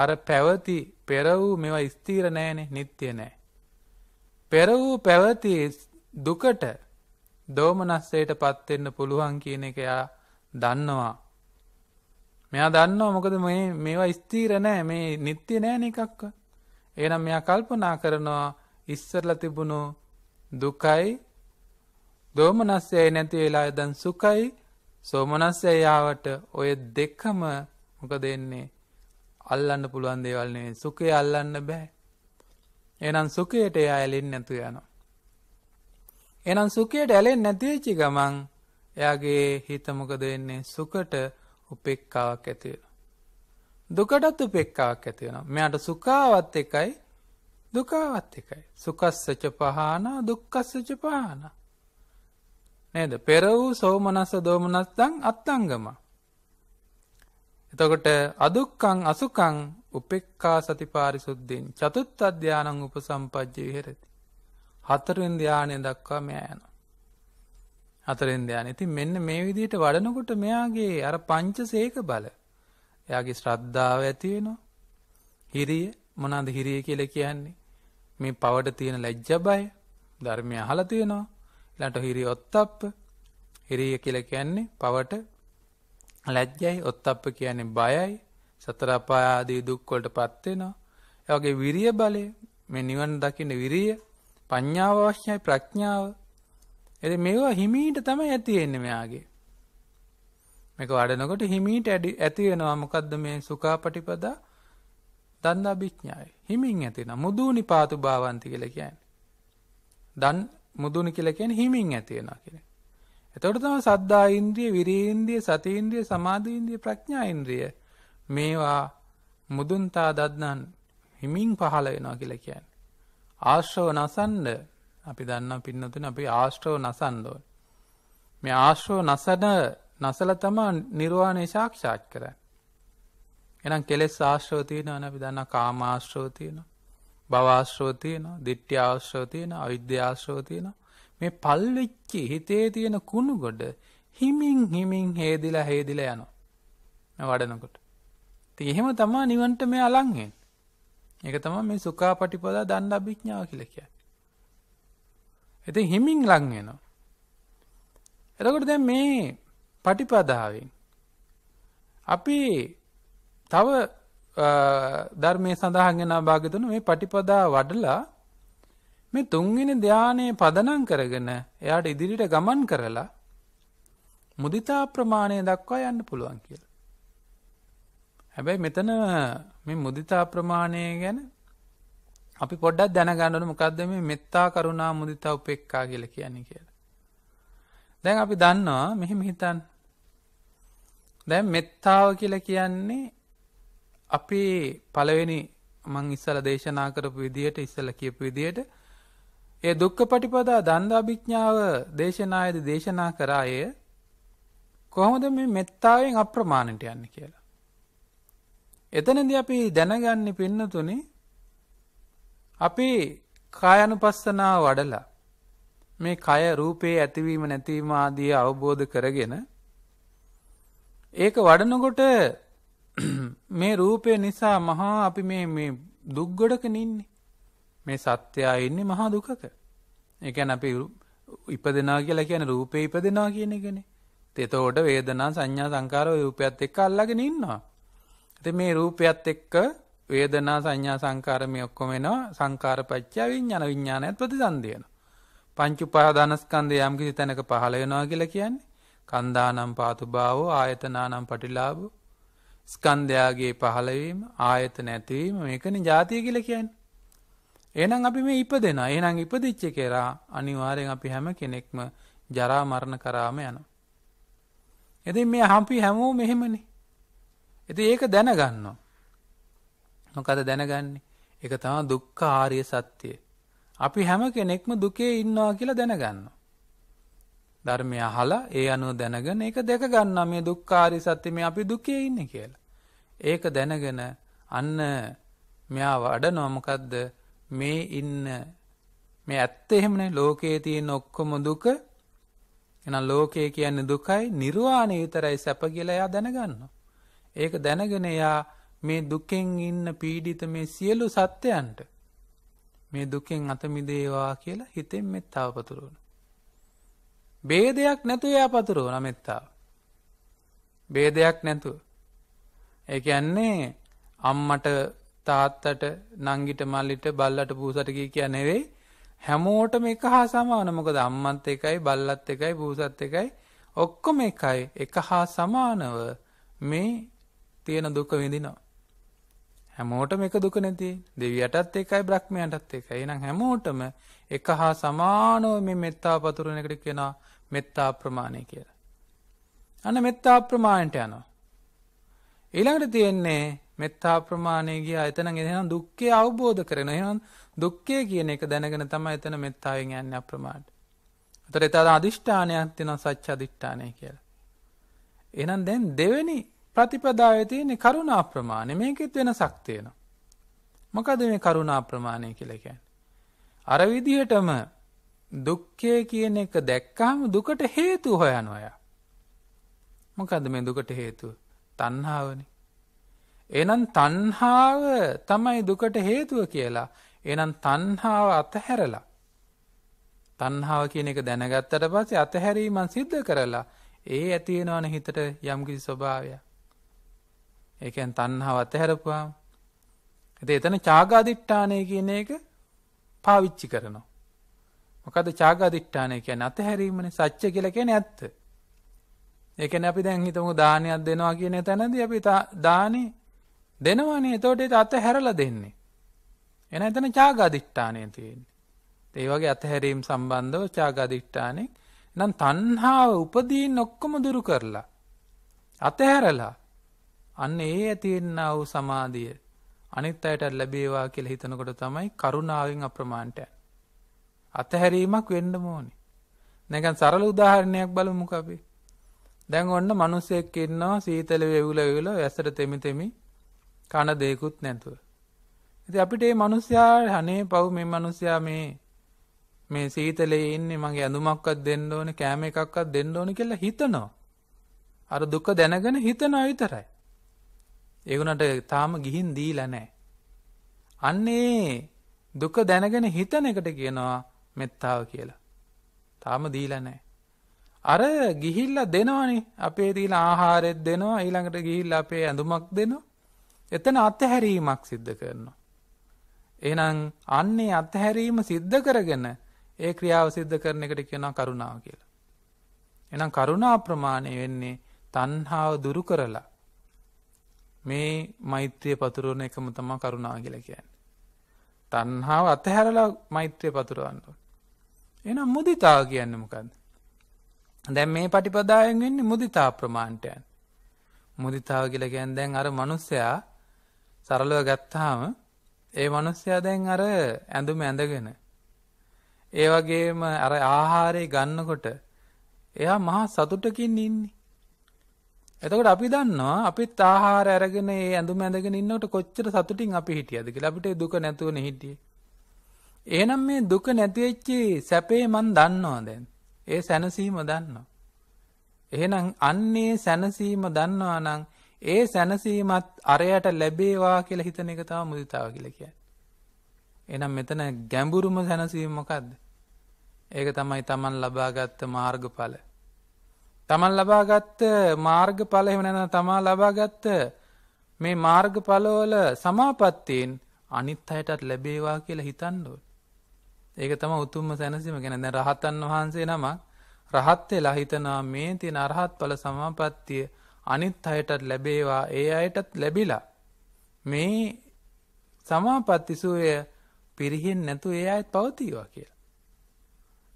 අර පැවති පෙර වූ මේවා ස්ථිර නැහැනේ නිට්ටය නැහැ. පෙර වූ පැවති දුකට දෝමනස්සයට පත්වෙන්න පුළුවන් කියන එක එයා දන්නවා. මෙයා දන්නවා මොකද මේ මේවා ස්තීර නෑ මේ නිත්‍ය නෑන එකක්ක. ඒනම් මෙයා කල්පනා කරනවා ඉස්සරල තිබුණු දුකයි දෝමනස්සයයි නැති වෙලා දැන් සුකයි සෝමනස්සයාවට ඔය දෙකම මොක දෙන්නේ අල්ලන්න පුළුවන් දේවල්න්නේ සුකේ අල්ලන්න බෑ එනම් සුකයට එයා ඇලෙන්නේ නැතු යනවා. එනම් සුකයට ඇලෙන්නේ නැති වෙච්ච ගමන් එයාගේ හිත මොකද වෙන්නේ? සුකට උපේක්ඛාවක් ඇති වෙනවා. දුකටත් උපේක්ඛාවක් ඇති වෙනවා. මෙයාට සුඛාවත් එකයි දුකාවත් එකයි. සුකස්සච පහාන දුක්ඛස්සච පහාන. නේද? පෙර වූ සෝමනස්ස දෝමනස්සං අත්තංගම. එතකොට අදුක්ඛං අසුඛං උපෙක්කා සතිපාරිසුද්දෙන් චතුත් අධ්‍යානං උප සම්පජ්්‍ය විහෙරති. හතරුවෙන් ධ්‍යානය දක්වා මෙයයන. හතරෙන් ධ්‍යාන ඇති මෙන්න මේ විදිහට වඩනකොට මෙයාගේ අර පංච සේක බල එයාගේ ශ්‍රද්ධාව ඇතිවෙනවා හිරිය මොනාද හිරිය කියල කියන්නේ මේ පවට තියෙන ලැජ්ජ බය ධර්මය අහල තියෙනවා ලට හිරි ඔත්තප්ප හිරිය කියල කියන්නේ පවට ලැජ්ජයි ඔත්තප්ප කියන්නේ බයයි සතරාපාය ආදී දුක් වලට පත් වෙනවා. ඒ වගේ විරිය බලය මේ නිවන දකින්න විරිය පඤ්ඤාව අවශ්‍යයි ප්‍රඥාව. ඒ මේවා හිමීට තමයි ඇති වෙන්නේ මෙයාගේ. මේක වඩනකොට හිමීට ඇති වෙනවා මොකද්ද මේ සුඛාපටිපදා දන්නා විඥාය. හිමින් ඇතින මුදුනි පාතු භාවන්ති කියලා කියන්නේ. දන් මුදුනි කියලා කියන්නේ හිමින් ඇති වෙනවා කියන්නේ. එතකොට තමයි සද්දා ඉන්ද්‍රිය, විරේ ඉන්ද්‍රිය, සති ඉන්ද්‍රිය, සමාධි ඉන්ද්‍රිය, ප්‍රඥා ඉන්ද්‍රිය මේවා මුදුන්තා දද්නන් හිමින් පහළ වෙනවා කියලා කියන්න. ආශ්‍රව නසන්ඩ අපි දන්න පින්නතුන අපි ආශ්‍රව නසන්ඩෝන්. මේ ආශ්‍රව නසන නසල තමා නිර්වාණය ශාක්ෂාත් කර. එනම් කෙලෙස් ආශ්‍රෝතියන අපි දන්න කාම ආශ්‍රෝතියන භවාශ්‍රෝතියන දිට්්‍ය ආශ්‍රෝතියන අවිද්‍යාශ්‍රෝතියන මේ පල්වෙච්චි හිතේ තියෙන කුණු ගොඩ හිමින් හිමින් හේදිලා හේදිල යනවා. වඩනකොට. ඉතින් එහෙම තමයි නිවන්ට මේ අලං වෙන්නේ. ඒක තමයි මේ සුඛාපටිපදා දන්න අභිඥාව කියලා කියන්නේ. ඉතින් හිමින් ලං වෙනවා. එතකොට දැන් මේ පටිපදාවෙන් අපි තව ධර්මයේ සඳහන් වෙන භාගතුන මේ පටිපදා වඩලා මේ තුන්වෙනි ධානයේ පදනම් කරගෙන එයාට ඉදිරියට ගමන් කරලා මුදිතා ප්‍රමාණය දක්වා යන්න පුළුවන් කියලා. හැබැයි මෙතන මේ මුදිතා ප්‍රමාණය ගැන අපි පොඩ්ඩක් දැනගන්නන මොකක්ද මේ මෙත්තා කරුණා මුදිතා උපෙක්කා කියල කියන්නේ කියලා. දැන් අපි දන්නවා මෙහෙම හිතන්. දැන් මෙත්තාව කියල කියන්නේ අපි පළවෙනි මං ඉස්සල දේශනා කරපු විදිහට ඉස්සල කියපු විදියට ඒ දුක්ක පටිපදා දන්දාභිඥ්ඥාව දේශනායද දේශනා කරාය කොහොමද මේ මෙත්තාවෙන් අප්‍රමාණට යන්න කියලා. එතනද අපි දැනගන්නේ පින්නතුනි අපි කායනුපස්සනාව වඩලා මේ කය රූපයේ ඇතිවීම නැතිවීම ආදී අවබෝධ කරගෙන ඒක වඩනකොට මේ රූපය නිසා මහා අපි මේ මේ දුක් ගොඩක නින්නේ මේ සත්‍යය ඉන්නේ මහා දුකක ඒ කියන්නේ අපි ඉපදෙනවා කියලා කියන්නේ රූපේ ඉපදෙනවා කියන එකනේ එතකොට වේදනා සංඥා සංකාර ඔය රූපයත් එක්ක අල්ලගෙන ඉන්නවා ඉතින් මේ රූපයත් එක්ක වේදනා සංඥා සංකාර මේ ඔක්කොම එනවා සංකාරපච්චය විඥාන විඥානයත් ප්‍රතිසන්දි වෙනවා. පංච උපාදානස්කන්ධය යම් කිසි තැනක පහළ වෙනවා කියලා කියන්නේ කන්දානම් පාතු භාවෝ ආයතනානම් පටිලාභෝ ස්කන්ධයාගේ පහළවීම ආයතන ඇතිවීම මේකනේ ජාතිය කියලා කියන්නේ. එහෙනම් අපි මේ ඉපදෙනවා. එහෙනම් ඉපදිච්ච කෙනා අනිවාර්යෙන් අපි හැම කෙනෙක්ම ජරා මරණ කරාම යනවා. ඉතින් මේ අපි හැමෝම මෙහෙමනේ. ඉතින් ඒක දැනගන්නවා. මොකද දැනගන්නේ? ඒක තමයි දුක්ඛ ආර්ය සත්‍යය. අපි හැම කෙනෙක්ම දුකේ ඉන්නවා කියලා දැනගන්නවා. ධර්මය අහලා ඒ අනුව දැනගෙන ඒක දැක ගන්නවා මේ දුක්ඛ ආර්ය සත්‍ය මේ අපි දුකේ ඉන්නේ කියලා. ඒක දැනගෙන අන්න මෙයා වඩනවා මොකද්ද මේ ඉන්න මේ ඇත්ත එහෙමනේ ලෝකේ තියෙන ඔක්කොම දුක එහෙනම් ලෝකය කියන්නේ දුකයි නිර්වාණය විතරයි සැප කියලා එයා දැනගන්නවා ඒක දැනගෙන එයා මේ දුකෙන් ඉන්න පීඩිත මේ සියලු සත්‍යයන්ට මේ දුකෙන් අතමිදේවා කියලා හිතෙන් මෙත්තාව පතුරුවන. බේදයක් නැතු එයා පතුරුවන මෙත්තාව. බේදයක් නැතුව. ඒ කියන්නේ අම්මට තාත්තට නංගිට මල්ලිට බල්ලට පූසටකි කිය නෙවෙයි හැමෝට මේක හා සමාන මොකද අම්මත් එකයි බල්ලත් එකයි පූසත් එකයි ඔක්කොම එකයි එක හා සමානව මේ තියෙන දුක විඳිනවා. හැමෝටම එක දුක නැති. දෙවියටත් එකයි බ්‍රහ්මයටත් එකයි. එහෙනම් හැමෝටම එක හා සමානව මේ මෙත්තා පතුරන එකට කියනවා මෙත්තා ප්‍රමාණය කියලා. අන්න මෙත්තා ප්‍රමාණයට යනවා. ඊළඟට තියෙන්නේ මෙත්තා ප්‍රමාණය ගියා එතන එහෙනම් දුක්ඛය අවබෝධ කරගෙන එහෙනම් දුක්ඛය කියන එක දැනගෙන තමයි එතන මෙත්තාවෙන් යන්නේ අප්‍රමාණයට. ඒතර එතන අදිෂ්ඨානයක් තියෙනවා සත්‍ය අදිෂ්ඨානය කියලා. එහෙනම් දැන් දෙවෙනි ප්‍රතිපදාවේ තියෙන කරුණා ප්‍රමාණය මේකෙත් වෙනසක් තියෙනවා. මොකද මේ කරුණා ප්‍රමාණය කියලා කියන්නේ? අර විදිහටම දුක්ඛය කියන එක දැක්කහම දුකට හේතු හොයනවා යා. මොකද මේ දුකට හේතුව? තණ්හාවනේ. එහෙනම් තණ්හාව තමයි දුකට හේතුව කියලා. එහෙනම් තණ්හාව අතහැරලා තණ්හාව කියන එක දැනගත්තට පස්සේ අතහැරීමන් සිද්ධ කරලා ඒ ඇති වෙනවනේ හිතට යම්කිසි ස්වභාවයක්. ඒ කියන්නේ තණ්හාව අතහැරපුවාම ඉතින් එතන චාගාදිඨානය කියන එක පාවිච්චි කරනවා. මොකද චාගාදිඨානය කියන්නේ අතහැරීමනේ සත්‍ය කියලා කියන්නේ ඇත්ත. ඒ කියන්නේ අපි දැන් හිතමු දානයක් දෙනවා කියන තැනදී අපි දානේ දෙනවනේ. එතකොට ඒක අතහැරලා දෙන්නේ. එන එතන චාගාදිඨානය තියෙන්නේ. ඒ වගේ අතහැරීම් සම්බන්ධව චාගාදිඨානෙ නම් තණ්හාව උපදීන් ඔක්කොම දුරු කරලා අතහැරලා අන්න ඒ ඇතිවෙන්නා වූ සමාධිය අනිත් අයටත් ලැබේවා කියලා හිතනකොට තමයි කරුණාවෙන් අප්‍රමාණට අතහැරීමක් වෙන්න ඕනේ. නැගන් සරල උදාහරණයක් බලමුක අපි. දැන් ඔන්න මිනිසෙක් ඉන්නවා සීතල වේවුල වේවුල ඇසට තෙමි තෙමි කන දෙයකුත් නැතුව. ඉතින් අපිට මේ මිනිස්යා අනේ පව් මේ මිනිස්යා මේ මේ සීතලේ ඉන්නේ මගේ ඇඳුමක්වත් දෙන්න ඕනේ කෑම එකක්වත් දෙන්න ඕනේ කියලා හිතනවා. අර දුක දැනගෙන හිතනවා විතරයි. ඒගොනට තාම ගිහින් දීලා නැහැ. අන්නේ දුක දැනගෙන හිතන එකට කියනවා මෙත්තාව කියලා. තාම දීලා නැහැ. අර ගිහිල්ලා දෙනවනේ අපේ දීලා ආහාරෙත් දෙනවා ඊළඟට ගිහිල්ලා අපේ ඇඳුමක් දෙනවා. එතන අත්හැරීමක් සිද්ධ කරනවා. එහෙනම් අන්නේ අත්හැරීම සිද්ධ කරගෙන ඒ ක්‍රියාව සිද්ධ කරන එකට කියනවා කරුණාව කියලා. එහෙනම් කරුණා ප්‍රමාණය වෙන්නේ තණ්හාව දුරු කරලා මේ මෛත්‍රය පතුරුවන එකම තමා කරුණා කියලා කියන්නේ. තන්හාාව අතහැරලා මෛත්‍රය පතුරුවන්න. එනම් මුදිතා කියන්න මොකද. දැන් මේ පටිපදායෙන් වෙන්නේ මුදිතා ප්‍රමාණ්ටයන්. මුදිතාව කියලගැන් දැන් අර මනුස්සයා සරලව ගත්තාම ඒ මනුස්්‍යයා දැන් අර ඇඳුම ඇඳගෙන. ඒ වගේම අර ආහාරය ගන්නකොට එයා මහා සතුටකින් ඉන්නේ. එතකොට අපි දන්නවා අපිත් ආහාර අරගෙන ඒ ඇඳුම ඇඳගෙන ඉන්නකොට කොච්චර සතුටින් අපි හිටියද කියලා අපිට දුක නැතුවනේ හිටියේ. එහෙනම් මේ දුක නැති වෙච්ච සැපේ මන් දන්නවා දැන්. ඒ සැනසීම දන්නවා. එහෙනම් අන්නේ සැනසීම දන්නවා නම් ඒ සැනසීමත් අරයට ලැබේවා කියලා හිතන එක තමයි මුදිතාව කියලා කියන්නේ. එහෙනම් මෙතන ගැඹුරුම සැනසීම මොකද්ද? ඒක තමයි Taman ලබාගත් මාර්ගඵල. තමන් ලබාගත්ත මාර්ගඵල එහෙම නැත්නම් තමා ලබාගත්ත මේ මාර්ගඵලවල සමාපත්තීන් අනිත් අයටත් ලැබේවා කියලා හිතන්න ඒක තමයි උතුම්ම සැනසීම. කියන්නේ දැන් රහතන් වහන්සේ නම රහත් වෙලා හිතනවා මේ තියෙන අරහත්ඵල සමාපත්තිය අනිත් අයටත් ලැබේවා ඒ අයටත් ලැබිලා මේ සමාපත්තිසූය පිරිහෙන් නැතු ඒ අයත් පවතිවා කියලා.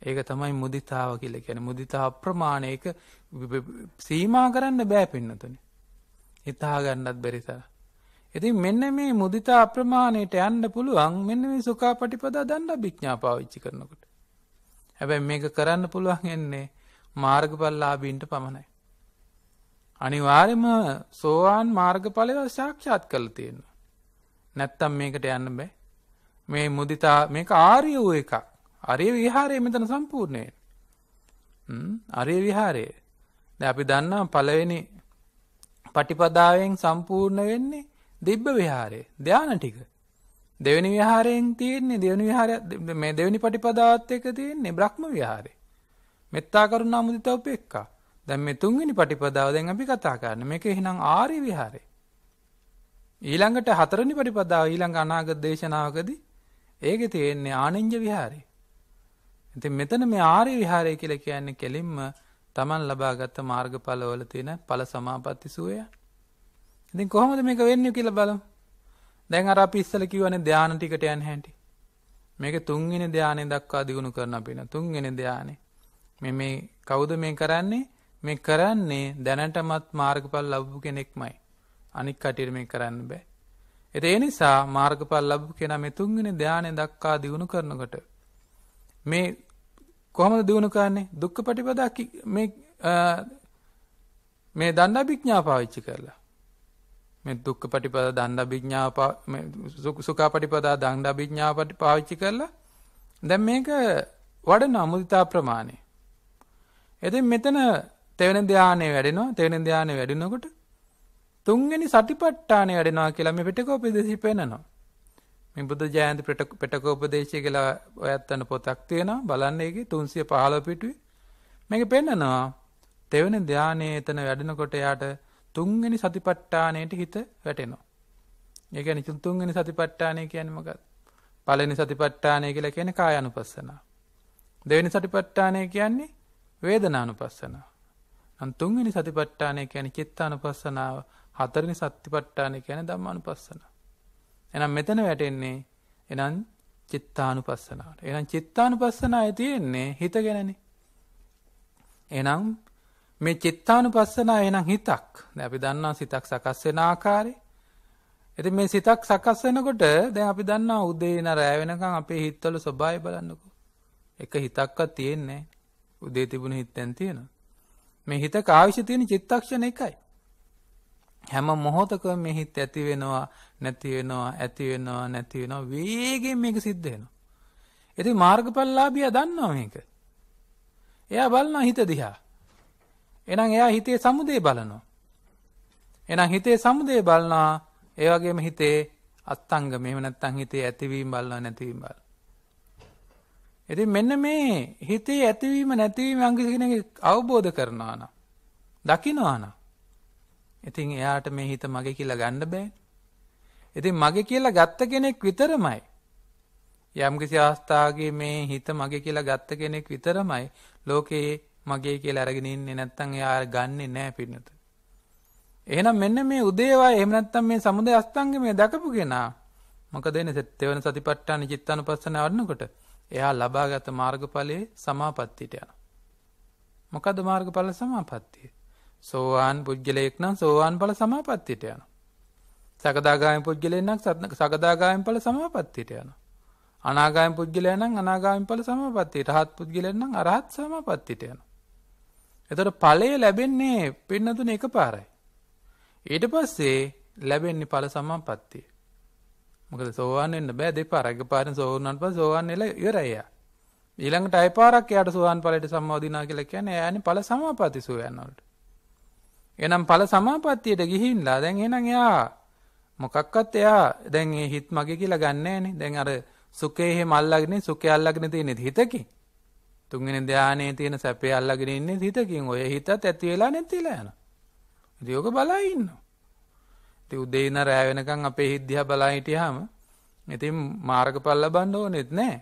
ඒක තමයි මුදිතාව කියලා කියන්නේ මුදිතා අප්‍රමාණයක සීමා කරන්න බෑ පින්නතුනේ. හිතා ගන්නත් බැරි තරම්. ඉතින් මෙන්න මේ මුදිතා අප්‍රමාණයට යන්න පුළුවන් මෙන්න මේ සුඛාපටිපදා දණ්ඩාභිඥා පාවිච්චි කරනකොට. හැබැයි මේක කරන්න පුළුවන් යන්නේ මාර්ගඵලලාභීන්ට පමණයි. අනිවාර්යම සෝවාන් මාර්ගඵලය සාක්ෂාත් කරලා තියෙනවා. නැත්තම් මේකට යන්න බෑ. මේ මුදිතා මේක ආර්ය වූ එකක්. අරය විහාරය මෙතන සම්පූර්ණය අරය විහාරය ද අපි දන්නම් පලවෙනි පටිපදාවෙන් සම්පූර්ණ වෙන්නේ දෙබ්බ විහාරය ධ්‍යාන ටික දෙවනි විහාරයෙන් තියෙන්නේ දෙවනි විහාර මේ දෙවනි පටිපදාවත් එක තියෙන්නේ බ්‍රහ්ම විහාරය මෙත්තා කරුණා මුදිතා උපේක්ඛා දැන් මේ තුන්වෙනි පටිපදාව දැන් අපි කතා කරන්නේ මේක එහෙනම් ආර්ය විහාරය ඊළඟට හතරවෙනි පටිපදාව ඊළඟ අනාගත දේශනාවකදී ඒකේ තියෙන්නේ ආනෙන්ජ විහාරය ඇති මෙතන මේ ආරය විහාරය කියල කියන්නේ කෙලින්ම තමන් ලබාගත්ත මාර්ගඵලවල තියෙන පල සමාපත්ති සූය. ඉතින් කොහොමද මේක වෙන්න කියල බලු. දැන් අර පිස්සල කිවන ධ්‍යාන ටිකට යන් හැටි. මේක තුන්ගෙන ධ්‍යානය දක්වා දිගුණු කරන පින තුන්ගෙන ධ්‍යානේ. මෙ මේ කවුද මේ කරන්නේ මේ කරන්නේ දැනටමත් මාර්ගඵල් ලබ්බු කෙනෙක්මයි. අනික් කටිර මේ කරන්න බෑ. එත ඒ නිසා මාර්ගඵල් ලබ්බු කෙන මේ තුන්ගෙන ධ්‍යානය දක්වා දිගුණු කරනකට. මේ කොහොමද දිනු කරන්නේ? දුක්ඛ පටිපදා මේ මේ දණ්ඩාභිඥා පාවිච්චි කරලා. මේ දුක්ඛ පටිපදා දණ්ඩාභිඥා මේ සුඛා පටිපදා දණ්ඩාභිඥා පාවිච්චි කරලා දැන් මේක වඩන අමුදිතා ප්‍රමාණය. එතින් මෙතන තෙවෙන ධානය වැඩෙනවා තෙවෙන ධානය වැඩෙනකොට තුන්වෙනි සතිපට්ඨානය වැඩෙනවා කියලා මේ පිටකෝපෙ දෙසි පෙන්නනවා. මේ බුද්ධ ජයන්ති පෙටකෝපදේශය කියලා ඔයත් යන පොතක් තියෙනවා බලන්න ඒකේ 315 පිටුවේ මේක පෙන්නනවා තෙවෙනි ධානයේ එතන වැඩෙනකොට යාට තුන්වෙනි සතිපට්ඨානයට හිත වැටෙනවා. ඒ කියන්නේ තුන්වෙනි සතිපට්ඨානය කියන්නේ මොකක්ද? පළවෙනි සතිපට්ඨානය කියලා කියන්නේ කායानुපස්සන. දෙවෙනි සතිපට්ඨානය කියන්නේ වේදනානුපස්සන. නම් තුන්වෙනි සතිපට්ඨානය කියන්නේ චිත්තානුපස්සනාව. හතරවෙනි සතිපට්ඨානය කියන්නේ ධම්මානුපස්සනාව. එනම් මෙතන වැටෙන්නේ එනම් චිත්තානුපස්සනාවට. එනම් චිත්තානුපස්සනාය තියෙන්නේ හිත ගැනනේ. එනම් මේ චිත්තානුපස්සනාව එනම් හිතක්. දැන් අපි දන්නවා සිතක් සකස් වෙන ආකාරය. ඉතින් මේ සිතක් සකස් වෙනකොට දැන් අපි දන්නවා උදේ ඉඳන් රෑ වෙනකන් අපේ හිතවල ස්වභාවය බලන්නකෝ. එක හිතක්වත් තියෙන්නේ නැහැ. උදේ තිබුණ හිත දැන් තියෙනවා. මේ හිතක අවශ්‍ය තියෙන චිත්තක්ෂණ එකයි. හැම මොහොතකම මේ හිත ඇති වෙනවා නැති වෙනවා ඇති වෙනවා නැති වෙනවා වේගෙන් මේක සිද්ධ වෙනවා. ඉතින් මාර්ගඵලලාභියා දන්නවා මේක. එයා බලනවා හිත දිහා. එහෙනම් එයා හිතේ සමුදේ බලනවා. එහෙනම් හිතේ සමුදේ බලනවා ඒ වගේම හිතේ අත්ංග මෙහෙම නැත්තම් හිතේ ඇතිවීම බලනවා නැතිවීම බලනවා. ඉතින් මෙන්න මේ හිතේ ඇතිවීම නැතිවීම අංග කෙනෙක් අවබෝධ කරනවා නම් දකින්නවා නම් ඉතින් එයාට මේ හිත මගේ කියලා ගන්න බෑ. ඉතින් මගේ කියලා ගත්ත කෙනෙක් විතරමයි යම්කිසි අවස්ථාවකේ මේ හිත මගේ කියලා ගත්ත කෙනෙක් විතරමයි ලෝකේ මගේ කියලා අරගෙන ඉන්නේ නැත්තම් එයා ගන්නෙ නෑ පින්නත. එහෙනම් මෙන්න මේ උදේවා එහෙම නැත්තම් මේ සමුදය අස්තංගමේ දකපු කෙනා මොකද එන්නේ තෙවන සතිපට්ඨාන චිත්තානුපස්සන වඩනකොට එයා ලබාගත් මාර්ගඵලයේ සමාපත්තියට යනවා. මොකද මාර්ගඵල සමාපත්තිය? සෝවාන් පුද්ගලයෙක් නම් සෝවාන් පල සමාපත්තියට යන. සකදාගාම පුද්ගලෙන්න්නක් සත්න සකදාගායම් පල සමාපත්තියට යන. අනාගාම පුද්ගලයනම් අනාගාම පල සමපත්තියට හත් පුද්ගලෙන්න්නම් අරහත් සමපත්තිට යන. එතට පලය ලැබෙන්නේ පෙන්නතුන එක පාරයි. ඊට පස්සේ ලැබෙන්නේ පල සමපත්තිය. මොකද සෝවාන් එන්න බෑ දෙ පාරග පාරෙන් සෝවන්නන් ප සෝවන් එල ඉවරයියා. ඊළඟට අයිපාරක් යට සුවන් පලට සම්මෝධනා කියල කියන යනි පල සමපති සුවයන්නවට. එනම් ඵල සමාපත්තියට ගිහිල්ලා දැන් එහෙනම් එයා මොකක්වත් එයා දැන් මේ හිත මගේ කියලා ගන්නෑ නේ. දැන් අර සුඛේ එහෙම අල්ලගෙන සුඛේ අල්ලගෙන තියෙන්නේ හිතකින්. තුන්වෙනි ධානයේ තියෙන සැපේ අල්ලගෙන ඉන්නේ හිතකින්. ඔය හිතත් ඇති වෙලා නැතිලා යනවා. ඉතින් ඔක බලා ඉන්නවා. ඉතින් උදේ ඉඳන් රැ වෙනකන් අපේ හිත දිහා බලා හිටියාම ඉතින් මාර්ගඵල ලබන්න ඕනෙත් නෑ.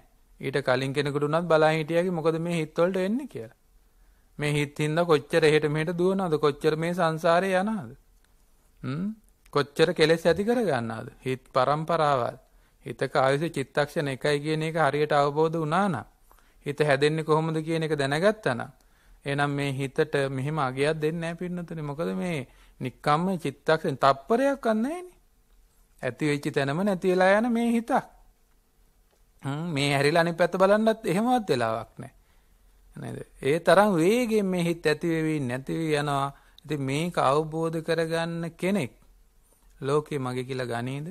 ඊට කලින් කෙනෙකුට උනත් බලා හිටියාගේ මොකද මේ හිත වලට වෙන්නේ කියලා. මේ හිත් හින්දා කොච්චර එහෙට මෙහෙට දුවනවද කොච්චර මේ සංසාරේ යනවද කොච්චර කෙලෙස් ඇති කරගන්නවද හිත් પરම්පරාවල් හිතක ආයුෂ චිත්තක්ෂණ එකයි කියන එක හරියට අවබෝධ වුණා නම් හිත හැදෙන්නේ කොහොමද කියන එක දැනගත්තා නම් එහෙනම් මේ හිතට මෙහෙම අගයක් දෙන්නේ නැහැ පින්නතනේ මොකද මේ නික්කම්ම චිත්තක්ෂණ තප්පරයක් අන්නේ ඇති වෙච්ච තැනම නැති වෙලා යන මේ හිතක් මේ හැරිලා අනිත් පැත්ත බලන්නත් එහෙමවත් වෙලාවක් නැහැ නේද? ඒ තරම් වේගෙන් මේ හිත ඇති වෙවි නැති වෙවි යනවා. ඉතින් මේක අවබෝධ කරගන්න කෙනෙක් ලෝකේ මගේ කියලා ගනේද?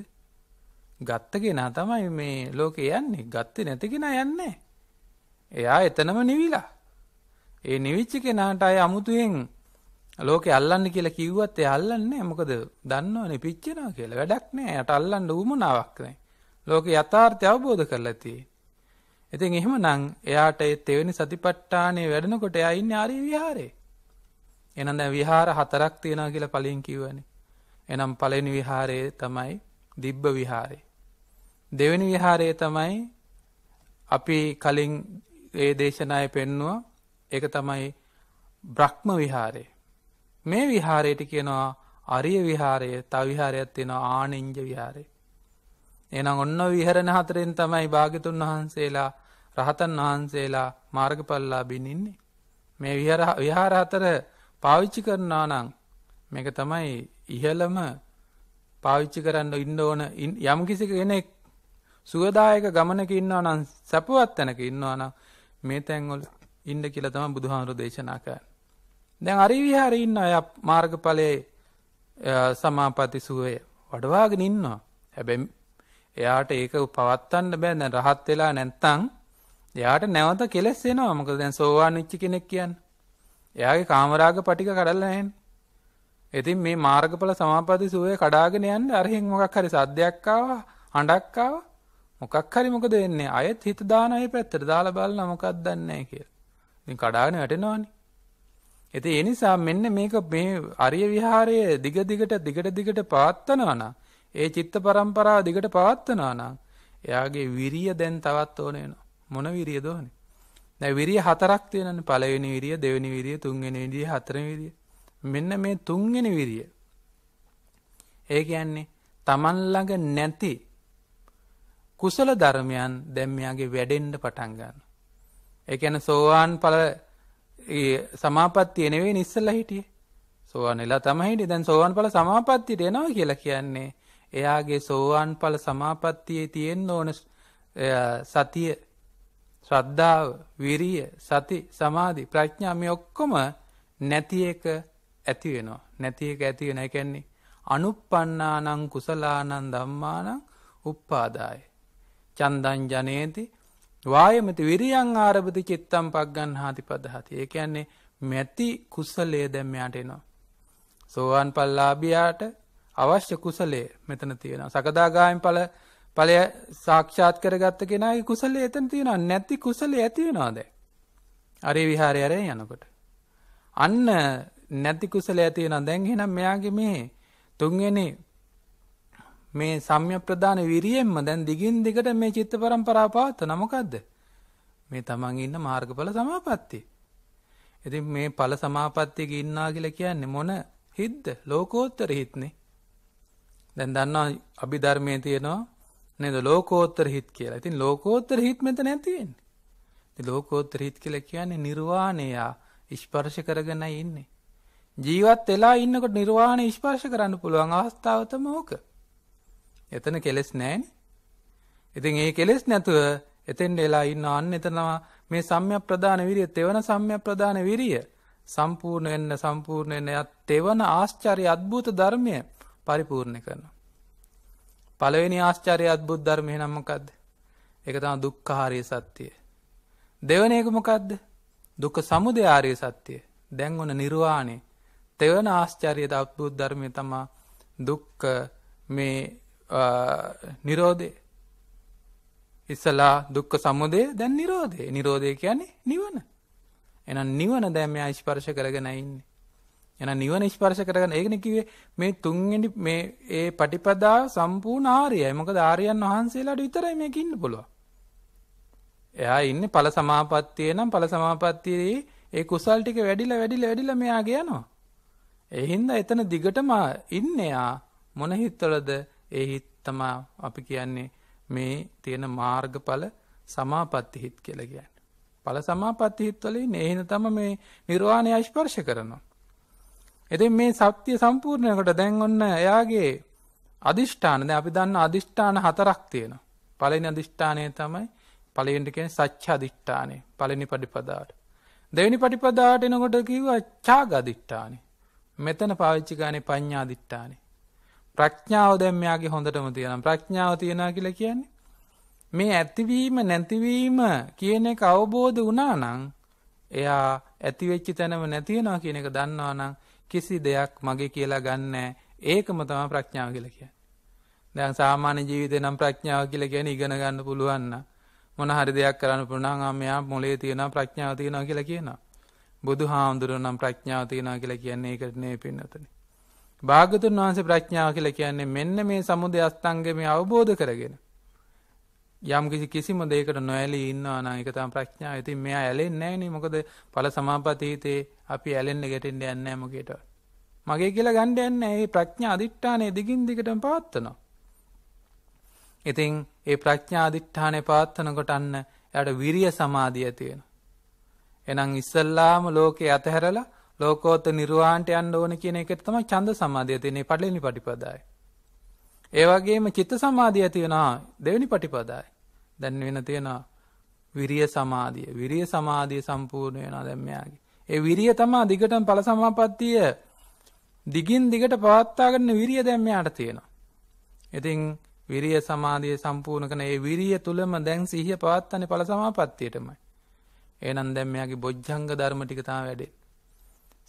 ගත්ත කෙනා තමයි මේ ලෝකේ යන්නේ. ගත්තේ නැති කෙනා යන්නේ එයා එතනම නිවිලා. ඒ නිවිච්ච කෙනාට අය අමුතුවෙන් ලෝකේ අල්ලන්න කියලා කිව්වත් එයා අල්ලන්නේ මොකද දන්නවනේ පිච්චෙනවා කියලා. වැඩක් නෑ. එයාට අල්ලන්න උවමනාවක් නෑ. ලෝකේ යථාර්ථය අවබෝධ කරලා තියෙන්නේ. ඉතින් එහෙමනම් එයාට ඒ තෙවෙනි සතිපට්ඨානේ වැඩනකොට එයා ඉන්නේ ආර්ය විහාරේ. එහෙනම් දැන් විහාර හතරක් තියෙනවා කියලා පළවෙන් කිව්වනේ. එහෙනම් පළවෙනි විහාරයේ තමයි දිබ්බ විහාරය. දෙවෙනි විහාරයේ තමයි අපි කලින් ඒ දේශනාවේ පෙන්නුවා ඒක තමයි බ්‍රහ්ම විහාරය. මේ විහාරයට කියනවා අරිය විහාරය, තව විහාරයක් තියෙනවා ආනින්ජ විහාරය. එහෙනම් ඔන්න විහරණ හතරෙන් තමයි භාග්‍යතුන් වහන්සේලා රහතන් වහන්සේලා මාර්ගපල්ලා බිනින්නේ. මේ විහාර අතර පාවිච්චි කරනා නං මේක තමයි ඉහළම පාවිච්චි කරන්න ඉන්න ඕන යම් කිසි කෙනෙක් සුවදායක ගමනක ඉන්නවා නම් සැපවත් තැනක ඉන්නවා නම් මේ තැන්වල ඉන්න කියලා තමයි බුදුහාමුදුරෝ දේශනා කරන්නේ. දැන් අරි විහාරේ ඉන්න අය මාර්ගඵලයේ සමාපatti සුවය වඩවාගෙන ඉන්නවා. හැබැයි එයාට ඒක පවත්තන්න බෑ දැන් රහත් වෙලා නැත්තම් එයාට නැවත කෙලස් එනවා. මොකද දැන් සෝවාන් වෙච්ච කෙනෙක් කියන්නේ. එයාගේ කාමරාග පටික කඩලා නැහැනේ. ඉතින් මේ මාර්ගඵල සමාපatti සුවේ කඩාගෙන යන්නේ අරහෙන් මොකක් හරි සද්දයක් ආවා, හඬක් ආවා. මොකක් හරි මොකද වෙන්නේ? අයත් හිත දාන අය පැත්තට දාලා බලලා මොකක්ද දන්නේ කියලා. ඉතින් කඩාගෙන වැටෙනවනේ. ඉතින් ඒ නිසා මෙන්න මේක මේ අරිය විහාරයේ දිග දිගට දිගට දිගට පවත්වනවා නම් ඒ චිත්ත පරම්පරාව දිගට පවත්වනවා නම් එයාගේ විරිය දැන් තවත් ඕන වෙනවා. මොන විරියද ඕනේ? දැන් විරිය හතරක් තියෙනනේ. පළවෙනි විරිය, දෙවෙනි විරිය, තුන්වෙනි විරිය, හතරවෙනි විරිය. මෙන්න මේ තුන්වෙනි විරිය. ඒ කියන්නේ Taman ළඟ නැති කුසල ධර්මයන් දැන් මෙයාගේ වැඩෙන්න පටන් ගන්නවා. ඒ කියන්නේ සෝවාන් ඵල සමාපත්තිය නෙවෙයි ඉස්සෙල්ලා හිටියේ. සෝවාන් වෙලා තමයි හිටියේ. දැන් සෝවාන් ඵල සමාපත්තියට එනවා කියලා කියන්නේ එයාගේ සෝවාන් ඵල සමාපත්තියේ තියෙන්න ඕන සතිය ශ්‍රද්ධාව, විරිය, සති, සමාධි, ප්‍රඥා මේ ඔක්කොම නැති එක ඇති වෙනවා. නැති එක ඇති වෙන. ඒ කියන්නේ අනුප්පන්නානං කුසලානං ධම්මානං uppādāය. චන්දං ජනේති වායමති විරියං ආරබති චිත්තම් පග්ගන්හාති පදහති. ඒ කියන්නේ මෙති කුසලයේ දැන් මෙයාට එනවා. සෝවාන් පල්ලාභියාට අවශ්‍ය කුසලයේ මෙතන තියෙනවා. සකදාගාමී ඵල ඵලය සාක්ෂාත් කරගත්ත කෙනාගේ කුසලයේ එතන තියෙනවා නැති කුසලයේ ඇති වෙනවා දැන්. අරේ විහාරය අරේ යනකොට. අන්න නැති කුසලයේ ඇති වෙනවා දැන් එහෙනම් මෙයාගේ මේ තුන්වෙනි මේ සම්‍යක් ප්‍රදාන විරියෙන්ම දැන් දිගින් දිගට මේ චිත්ත පරම්පරාව පවත්වන මොකද්ද? මේ තමන් ඉන්න මාර්ගඵල සමාපත්තිය. ඉතින් මේ ඵල සමාපත්තියක ඉන්නා කියලා කියන්නේ මොන හිද්ද? ලෝකෝත්තර හිත්නේ. දැන් දන්නවා අභිධර්මයේ තියෙනවා නේද ලෝකෝත්තර හිත් කියලා. ඉතින් ලෝකෝත්තර හිත් මෙතන තියෙන්නේ. ඉතින් ලෝකෝත්තර හිත් කියලා කියන්නේ නිර්වාණය ස්පර්ශ කරගෙන ඉන්නේ. ජීවත් වෙලා ඉන්නකොට නිර්වාණය ස්පර්ශ කරන්න පුළුවන් අවස්ථාව තමයි ඕක. එතන කෙලෙස් නැහැනේ. ඉතින් ඒ කෙලෙස් නැතුව එතෙන් එලා ඉන්න අන්න එතනවා මේ සම්‍යක් ප්‍රධාන විරිය තෙවන සම්‍යක් ප්‍රධාන විරිය සම්පූර්ණ වෙන්න සම්පූර්ණ වෙන්න තෙවන ආශ්චර්ය අද්භූත ධර්මය පරිපූර්ණ කරනවා. පළවෙනි ආශ්චරය අත්බුද් ධර්මය නම් මොකක්ද? ඒක තමයි දුක්ඛාරය සත්‍යය. දෙවෙනි එක මොකක්ද? දුක්ඛ සමුදය ආර්ය සත්‍යය. දැන් ඔන නිර්වාණය. තෙවන ආශ්චර්ය අත්බුද් ධර්මය තමයි දුක්ඛ මේ නිරෝධය. ඉස්සලා දුක්ඛ සමුදය දැන් නිරෝධය. නිරෝධය කියන්නේ නිවන. එහෙනම් නිවන දැන් මෙයා ස්පර්ශ කරගෙන ඉන්නේ. එහෙනම් නිවන ස්පර්ශ කරගන්න ඒකනේ කිව්වේ මේ තුන්වෙනි මේ ඒ පටිපදාව සම්පූර්ණ ආර්යයි. මොකද ආර්යයන් වහන්සේලාට විතරයි මේක ඉන්න පුළුවන්. එයා ඉන්නේ ඵල සමාපත්තියේ නම් ඵල සමාපත්තියේ ඒ කුසල් ටික වැඩිලා වැඩිලා වැඩිලා මෙයාගේ යනවා. ඒ හින්දා එතන දිගටම ඉන්නේ යා මොන හිත්වලද ඒ හිත් තමයි අපි කියන්නේ මේ තියෙන මාර්ගඵල සමාපatti හිත් කියලා කියන්නේ. ඵල සමාපatti හිත් වලින් ඒ හින්දා තමයි මේ නිර්වාණය ස්පර්ශ කරනවා. එතින් මේ සත්‍යය සම්පූර්ණයකට දැන් ඔන්න එයාගේ අධිෂ්ඨාන දැන් අපි දන්න අධිෂ්ඨාන හතරක් තියෙනවා. පළවෙනි අධිෂ්ඨානය තමයි පළවෙනිට කියන්නේ සත්‍ය අධිෂ්ඨානය පළවෙනි පටිපදාවට. දෙවෙනි පටිපදාවට එනකොට කිව්වා ඡාග අධිෂ්ඨානය. මෙතන පාවිච්චි ගන්නේ පඤ්ඤා අධිෂ්ඨානය. ප්‍රඥාව දැන් මෙයාගේ හොඳටම තියෙනවා. ප්‍රඥාව තියනවා කියලා කියන්නේ මේ ඇතිවීම නැතිවීම කියන එක අවබෝධ වුණා නම් එයා ඇති වෙච්ච තැනම නැති වෙනවා කියන එක දන්නවා නම් කිසි දෙයක් මගේ කියලා ගන්නෑ ඒකම තම ප්‍රඥාව කියලා කිය. දැන් සාමාන්‍ය ජීවිතය නම් ප්‍රඥාව කියලා ගැන ඉගෙන ගන්න පුළුවන්න මොන හරි දෙයක් කරන්න පුළනාන් අමයා මොලේ තියෙන ප්‍රඥාව තියෙනවා කියලා කියනවා. බුදු හාමුදුරුවනම් ප්‍රඥාව තියෙනවා කියලා කියන්නේ ඒකටනේ පින්නතන. භාගතුන් වහන්සේ ප්‍රඥාව කියලා කියන්නේ මෙන්න මේ සමුදය අස්තංග මේ අවබෝධ කරගෙන යම් කිසි කිසිම දෙයකට නොඇලී ඉන්නවා නම් ඒක තමයි ප්‍රඥාව. ඉතින් මෙයා ඇලෙන්නේ නැහනේ. මොකද ඵල සමාපතීතේ අපි ඇලෙන්න ගැටෙන්න යන්නේ නැහැ මොකේට. මගේ කියලා ගන්න යන්නේ නැහැ. මේ ප්‍රඥා අදිෂ්ඨානය දිගින් දිගටම පවත්නවා. ඉතින් ඒ ප්‍රඥා අදිෂ්ඨානය පවත්නකොට අන්න එයාට විරිය සමාධිය ඇති වෙනවා. එහෙනම් ඉස්සල්ලාම ලෝකේ අතහැරලා ලෝකෝත්තර නිර්වාණයට යන්න ඕන කියන එකට තමයි ඡන්ද සමාධිය තියෙන්නේ. පළවෙනි පටිපදාවේ. ඒ වගේම චිත්ත සමාධිය ඇති වෙනා දෙවෙනි පටිපදායි. දැන් වෙන තියෙනවා විරිය සමාධිය. විරිය සමාධිය සම්පූර්ණ වෙනවා දැන් මෙයාගේ. ඒ විරිය තමයි දිගටම ඵල සමාපත්තිය දිගින් දිගට පවත්වාගෙන විරිය දැන් මෙයාට තියෙනවා. ඉතින් විරිය සමාධිය සම්පූර්ණ කරන ඒ විරිය තුලම දැන් සිහිය පවත්වන්නේ ඵල සමාපත්තියටමයි. එහෙනම් දැන් මෙයාගේ බොජ්ජංග ධර්ම ටික තමයි වැඩේ.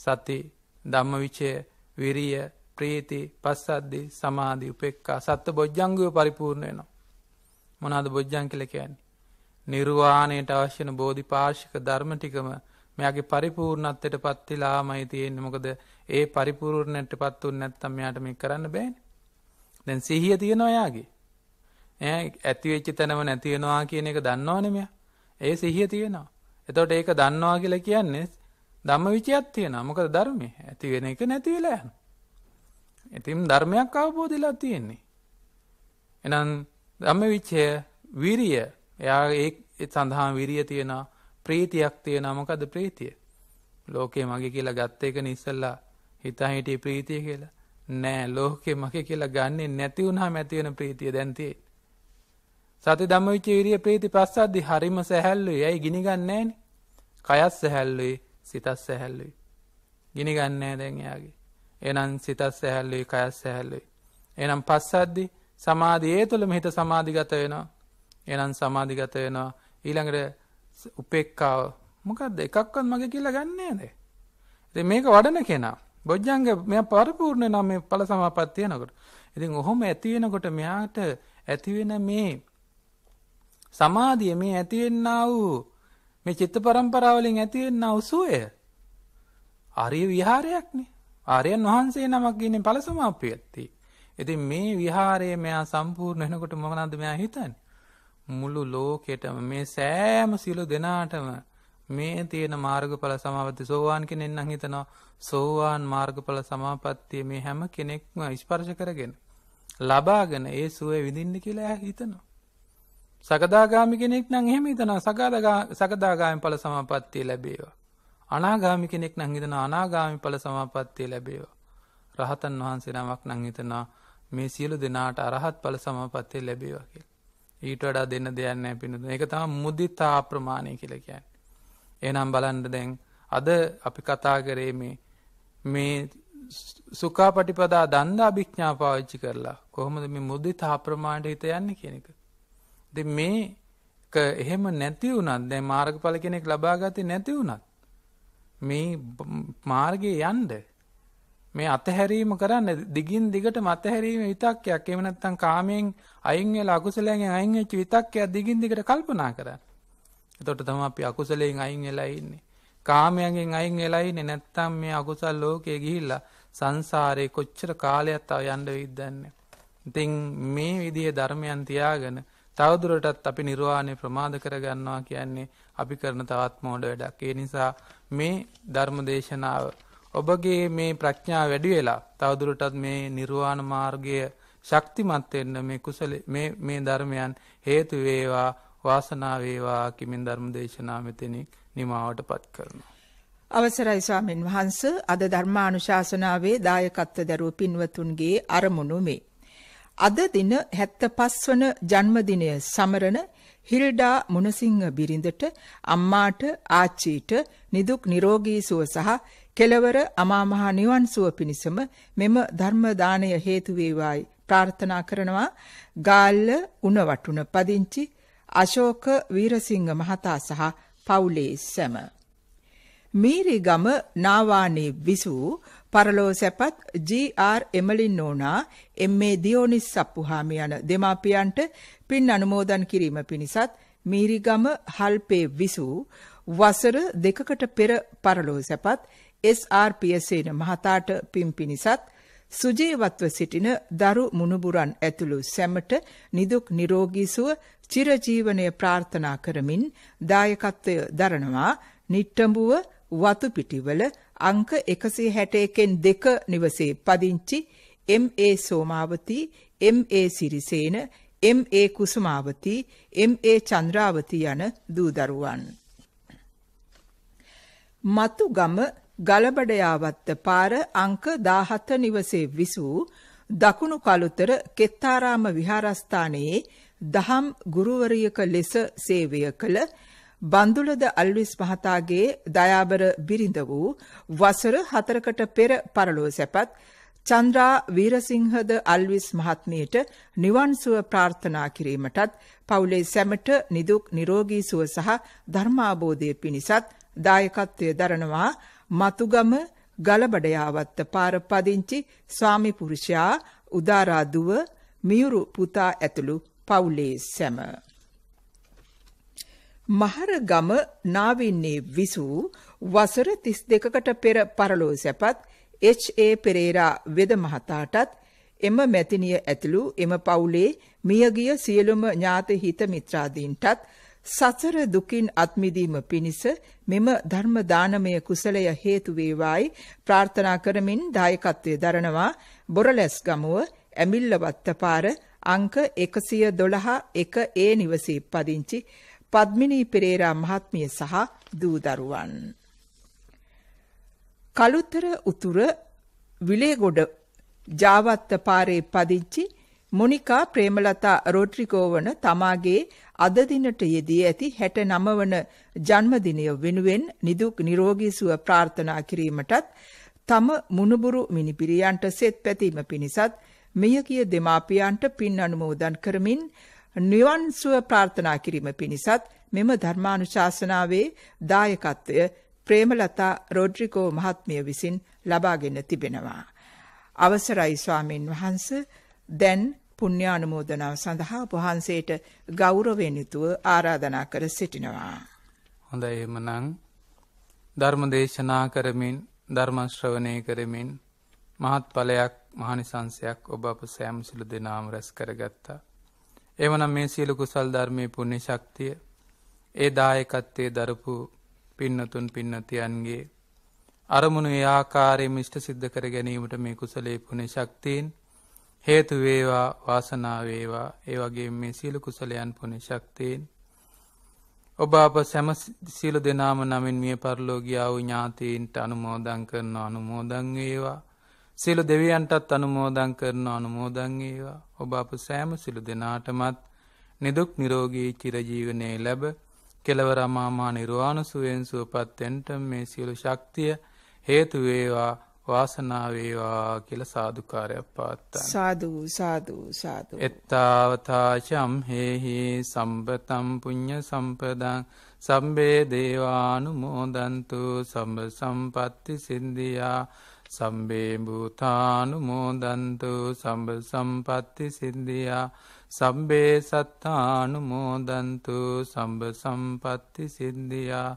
සති, ධම්මවිචය, විරිය, ප්‍රේතේ පස්සද්දේ සමාධී උපෙක්කා සත්ත බොජ්ජංගව පරිපූර්ණ වෙනවා. මොනාද බොජ්ජං කල කියන්නේ. නිර්වාණයට අවශ්‍යන බෝධි පාර්ශික ධර්ම ටිකම මෙයාගේ පරිපූර්ණත්වයට පත්තිලාමයි තියෙන්න මොකද ඒ පරිපූර්ණයට පත්තුන් නැත්තම් යාට මේ කරන්න බෑන. දැන් සිහිය තියෙනවා යාගේ. ඇතිවෙච්චි තැනම නැතිවෙනවා කියන එක දන්නවානම ඒ සිහිය තියෙනවා. එතොට ඒක දන්නවා කියලා කියන්නේ දම්ම විචයත් තියෙන මොකද ධර්මය ඇතිවෙන එක නැතිවෙලා යන්න. ඉතින් ධර්මයක් අවබෝධයලා තියෙන්නේ. එහෙනම් ධම්මවිචය විරිය එයා ඒ සඳහා විරිය තියෙනවා ප්‍රීතියක් තියෙනවා මොකද ප්‍රීතිය? ලෝකේ මගේ කියලා ගත්ත එක නිසල්ලා හිතා හිටියේ ප්‍රීතිය කියලා. නෑ ලෝකේ මගේ කියලා ගන්නෙ නැති වුණාම ඇති වෙන ප්‍රීතිය දැන් තියෙන්නේ. සති ධම්මවිචේ විරිය ප්‍රීති ප්‍රසද්දි හරිම සැහැල්ලුයි. ඇයි ගිනි ගන්නෑනේ? කයත් සැහැල්ලුයි, සිතත් සැහැල්ලුයි. ගිනි ගන්නෑ දැන් එයාගේ. එනම් සිතත් සැහැල්ලුයි කයත් සැහැල්ලුයි. එනම් පස්සද්දි සමාධි ඒ තුළ මෙහිත සමාධිගත වෙනවා එනම් සමාධිගත වෙනවා ඊළඟට උපෙක්කාව මොකක්ද එකක්වත් මගේ කියලා ගන්නේ නේද. ඉතින් මේක වඩන කෙනා බොජ්ජංග මෙයා පරිපූර්ණ නම් මේ ඵල සමාපත්තිය නකොට. ඉතින් ඔහොම ඇති වෙනකොට මෙයාට ඇති වෙන මේ සමාධිය මේ ඇති වෙන්නා වූ මේ චිත්ත පරම්පරාවලින් ඇති වෙන්නා වූ සුවය ආර්ය විහාරයක්නේ. ආර්යයන් වහන්සේ නමක් ගින්නේ ඵල සමාප්‍රියත්තේ. ඉතින් මේ විහාරයේ මෙයා සම්පූර්ණ වෙනකොට මම නන්ද මෙයා හිතන්නේ මුළු ලෝකෙටම මේ සෑම සියලු දෙනාටම මේ තියෙන මාර්ගඵල සමාපatti සෝවාන් කෙනෙක් නම් හිතනවා සෝවාන් මාර්ගඵල සමාපත්තිය මේ හැම කෙනෙක්ම ස්පර්ශ කරගෙන ලබාගෙන ඒ සුවේ විඳින්න කියලා හිතනවා. සකදාගාමි කෙනෙක් නම් එහෙම හිතනවා සකදාගාමි ඵල සමාපත්තිය ලැබේවා. අනාගාමි කෙනෙක් නංහිතන අනාගාමි පල සමාපත්තිය ලැබේවා. රහතන් වහන්සේ නමක් නංහිතනා මේ සියලු දෙනාට අරහත් පල සමපත්තය ලැබේවකිල්. ඊට වඩා දෙන්න දෙයන්න පිඳුන එක තම මුදිත්තා අප්‍රමාණය කියලකයන්. එනම් බලන්ඩ දැන් අද අපි කතා කරේ මේ මේ සුකා පටිපදා දන්දා භික්්ඥා පාවිච්චි කරලා කොහොමද මේ මුද්දි තාප්‍රමාණට හිත යන්න කෙනෙක. ද මේ එහෙම නැති වුනත් දැ මාර්ග පල කෙනෙක් ලබාගත නැති වුනත් මේ මාර්ගයේ යන්න මේ අතහැරීම කරන්න දිගින් දිගට මතහැරීම විතක්කයක් එහෙම නැත්නම් කාමයෙන් අයින් වෙලා අකුසලයෙන් අයින් වෙච්ච විතක්කයක් දිගින් දිගට කල්පනා කරන්න. එතකොට තමයි අපි අකුසලයෙන් අයින් වෙලා ඉන්නේ. කාමයෙන් අයින් වෙලා ඉන්නේ නැත්නම් මේ අකුසල් ලෝකේ ගිහිල්ලා සංසාරේ කොච්චර කාලයක් තව යන්න වෙයිද දන්නේ. ඉතින් මේ විදිහේ ධර්මයන් තියාගෙන තවදුරටත් අපි නිර්වාණය ප්‍රමාද කරගන්නවා කියන්නේ අපි කරන තවත් මෝඩ වැඩක්. ඒ නිසා මේ ධර්ම දේශනාව. ඔබගේ මේ ප්‍රඥා වැඩි වෙලා තවදුරටත් මේ නිර්වාණ මාර්ගය ශක්තිමත් වෙන්න මේ කුසල මේ මේ ධර්මයන් හේතු වේවා වාසනාව වේවා කිමින් ධර්ම දේශනාව මෙතෙනි නිමාවටපත් කරනවා. අවසරයි ස්වාමින් වහන්ස අද ධර්මානුශාසනාවේ දායකත්ව දරුව පින්වතුන්ගේ අරමුණු මේ. අද දින 75 වන ජන්මදිනය සමරන හිල්ඩා මුණසිංහ බිරිඳට අම්මාට ආච්චීට නිදුක් නිරෝගී සුව සහ කෙලවර අමාමහා නිවන් සුව පිණිසම මෙම ධර්ම දාණය හේතු වේවායි ප්‍රාර්ථනා කරනවා ගාල්ල උණවටුන පදිංචි අශෝක වීරසිංහ මහතා සහ පවුලේ සැම මීරිගම නාවානේ විසූ පරලෝ සැපත් ජී.ආර්. එමලින් නෝනා එම්.ඒ. දියෝනිස් සප්පුහාමි යන දෙමාපියන්ට පින් අනුමෝදන් කිරීම පිණිසත් මීරිගම හල්පේ විසූ වසර දෙකකට පෙර පරලෝ සැපත් එස්.ආර්. පියසේන මහතාට පින් පිණිසත් සුජීවත්ව සිටින දරු මුණුබුරන් ඇතුළු සැමට නිදුක් නිරෝගී සුව චිරජීවනය ප්‍රාර්ථනා කරමින් දායකත්වය දරනවා නිට්ටඹුව වතුපිටිවල අංක 161න් 2 නිවසේ පදිංචි M A. Somawathi, M A. Sirisena, M A. Kusumawathi, M A. Chandrawathi යන දූ දරුවන්. මතුගම ගලබඩයාවත්ත පාර අංක 17 නිවසේ විසූ දකුණු කළුතර කෙත්තාරාම විහාරස්ථානයේ දහම් ගුරුවරියක ලෙස සේවය කළ බන්දුලද අල්විස් මහතාගේ දයාබර බිරිඳ වූ වසර හතරකට පෙර පරලෝ සැපත් චන්ද්‍රා වීරසිංහද අල්විස් මහත්මියට නිවන් සුව ප්‍රාර්ථනා කිරීමටත් පවුලේ සැමට නිදුක් නිරෝගී සුව සහ ධර්මාබෝධය පිණිසත් දායකත්වය දරනවා මතුගම ගලබඩයාවත්ත පාර පදිංචි ස්වාමි පුරුෂයා උදාරාදුව මියුරු පුතා ඇතුළු පවුලේ සැම මහරගම නාවින්නේ විසූ වසර 32කට පෙර පරලෝ සැපත් එච්.ඒ. පෙරේරා වෙද මහතාටත් එම මැතිනිය ඇතුළු එම පවුලේ මියගිය සියලුම ඥාත හිත මිත්‍රාදීන්ටත් සසර දුකින් අත්මිදීම පිණිස මෙම ධර්ම දානමය කුසලය හේතු වේවායි ප්‍රාර්ථනා කරමින් දායකත්වයේ දරනවා බොරලැස් ගමුව ඇමිල්ලවත්තපාර අංක 112 1 ඒ නිවසේ පදිංචි පද්මිනී පෙරේරා මහත්මිය සහ දූ දරුවන්. කලුතර උතුර විලේගොඩ ජාවත්ත පාරේ පදිංචි මොනිකා ප්‍රේමලතා රොඩ්රිගෝ වන තමාගේ අද දිනට යෙදී ඇති 69 වන ජන්මදිනය වෙනුවෙන් නිදුක් නිරෝගී සුව ප්‍රාර්ථනා කිරීමටත් තම මුණුබුරු මිනිපිරියන්ට සෙත් පැතීම පිණිසත් මෙයගිය දෙමාපියන්ට පින් අනුමෝදන් කරමින් නිවන් සුව ප්‍රාර්ථනා කිරීම පිණිසත් මෙම ධර්මානුශාසනාවේ දායකත්වය ප්‍රේමලතා රොඩ්රිගෝ මහත්මිය විසින් ලබාගෙන තිබෙනවා. අවසරයි ස්වාමින් වහන්ස දැන් පුණ්‍යානුමෝදනාව සඳහා වහන්සේට ගෞරවයෙන් යුතුව ආරාධනා කර සිටිනවා. හොඳයි එමනම් ධර්ම දේශනා කරමින් ධර්ම ශ්‍රවණය කරමින් මහත් ඵලයක් මහනිසංසයක් ඔබ අප සෑම සිළු දෙනාම රැස් කරගත්තා. එමනම් මේ සියලු කුසල් ධර්මය පුුණ්‍ය ශක්තිය ඒ දායකත්තේ දරපු පින්නතුන් පින්නතියන්ගේ අරමුණු ආකාරය මිෂ්ට සිද්ධ කර ගැනීමට මේ කුසලේ පුුණේ ශක්තිීන් හේතු වේවා වාසනාවේවා ඒ වගේ මේ සීලු කුසලයන් පුුණේ ශක්තිීන් ඔබ අප සැම සීලු දෙනාම නමින් මිය පරලෝගියාව ඥාතීන්ට අනුමෝදං කරන අනුමෝදං වේවා සියලු දෙවියන්ටත් අනුමෝදං කරන අනුමෝදං ඒවා ඔබ අප සෑම සිලු දෙනාටමත් නිදුක් නිරෝගී චිරජීවනය ලැබ කෙලවර අමාමා නිර්වාණ සුවෙන් සුවපත්තෙන්ට මේ සියලු ශක්තිය හේතුවේවා වාසනාවේවා කියල සාධකාරයක් පාත්තා සාධූ සාධූ සාධ. එත්තාවතාචම් හෙහි සම්බතම් පුං්ඥ සම්පදං සම්බේ දේවානු මෝදන්තු සම්බ සම්පත්ති සින්දියා සම්බේභූතානු මෝදන්තු සම්බ සම්පත්ති සිද්ධියා සම්බේ සත්තානු මෝදන්තු සම්බ සම්පත්ති සිද්ධියා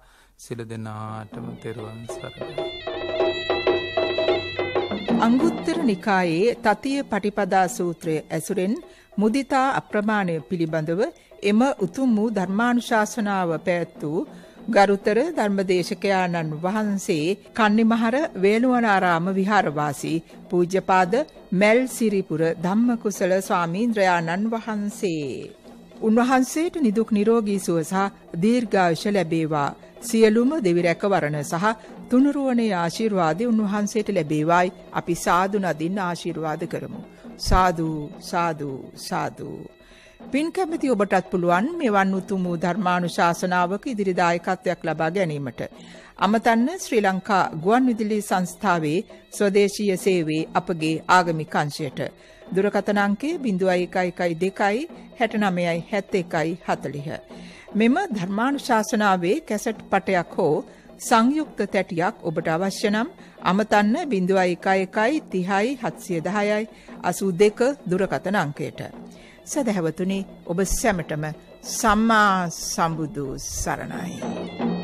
සිල දෙනාටම තෙරුවන් සර. අංගුත්තර නිකායේ තතිය පටිපදා සූත්‍රය ඇසුරෙන් මුදිතා අප්‍රමාණය පිළිබඳව එම උතුම් වූ ධර්මානුශාසනාව පැත් වූ ගරුතර ධර්මදේශකයාණන් වහන්සේ කන්නිමහර වේළුවනාරාම විහාරවාසී පූජ්‍යපාද මැල් සිරිපුර ධම්මකුසල ස්වාමීන්ද්‍රයාණන් වහන්සේ. උන්වහන්සේට නිදුක් නිරෝගී සුව සහ දීර්ඝායුෂ ලැබේවා. සියලුම දෙවි රැකවරණ සහ තුනුරුවනේ ආශිර්වාදය උන්වහන්සේට ලැබේවායි අපි සාදු නදින් ආශිර්වාද කරමු. සාදු සාදු සාදු පින් කැමති ඔබටත් පුළුවන් මෙවන් උතුම් වූ ධර්මානුශාසනාවක ඉදිරිදායකත්වයක් ලබා ගැනීමට. අමතන්න ශ්‍රී ලංකා ගුවන්විදුලි සංස්ථාවේ ස්වදේශීය සේවයේ අපගේ ආගමික අංශයට දුරකථන අංකය 0112 69 71 40. මෙම ධර්මානුශාසනාවේ කැසට් පටයක් හෝ සංයුක්ත තැටියක් ඔබට අවශ්‍ය නම් අමතන්න 0111 30 710යි 82 දුරකථන අංකයට. සදහැවතුනි ඔබ සැමටම සම්මා සම්බුදු සරණයි.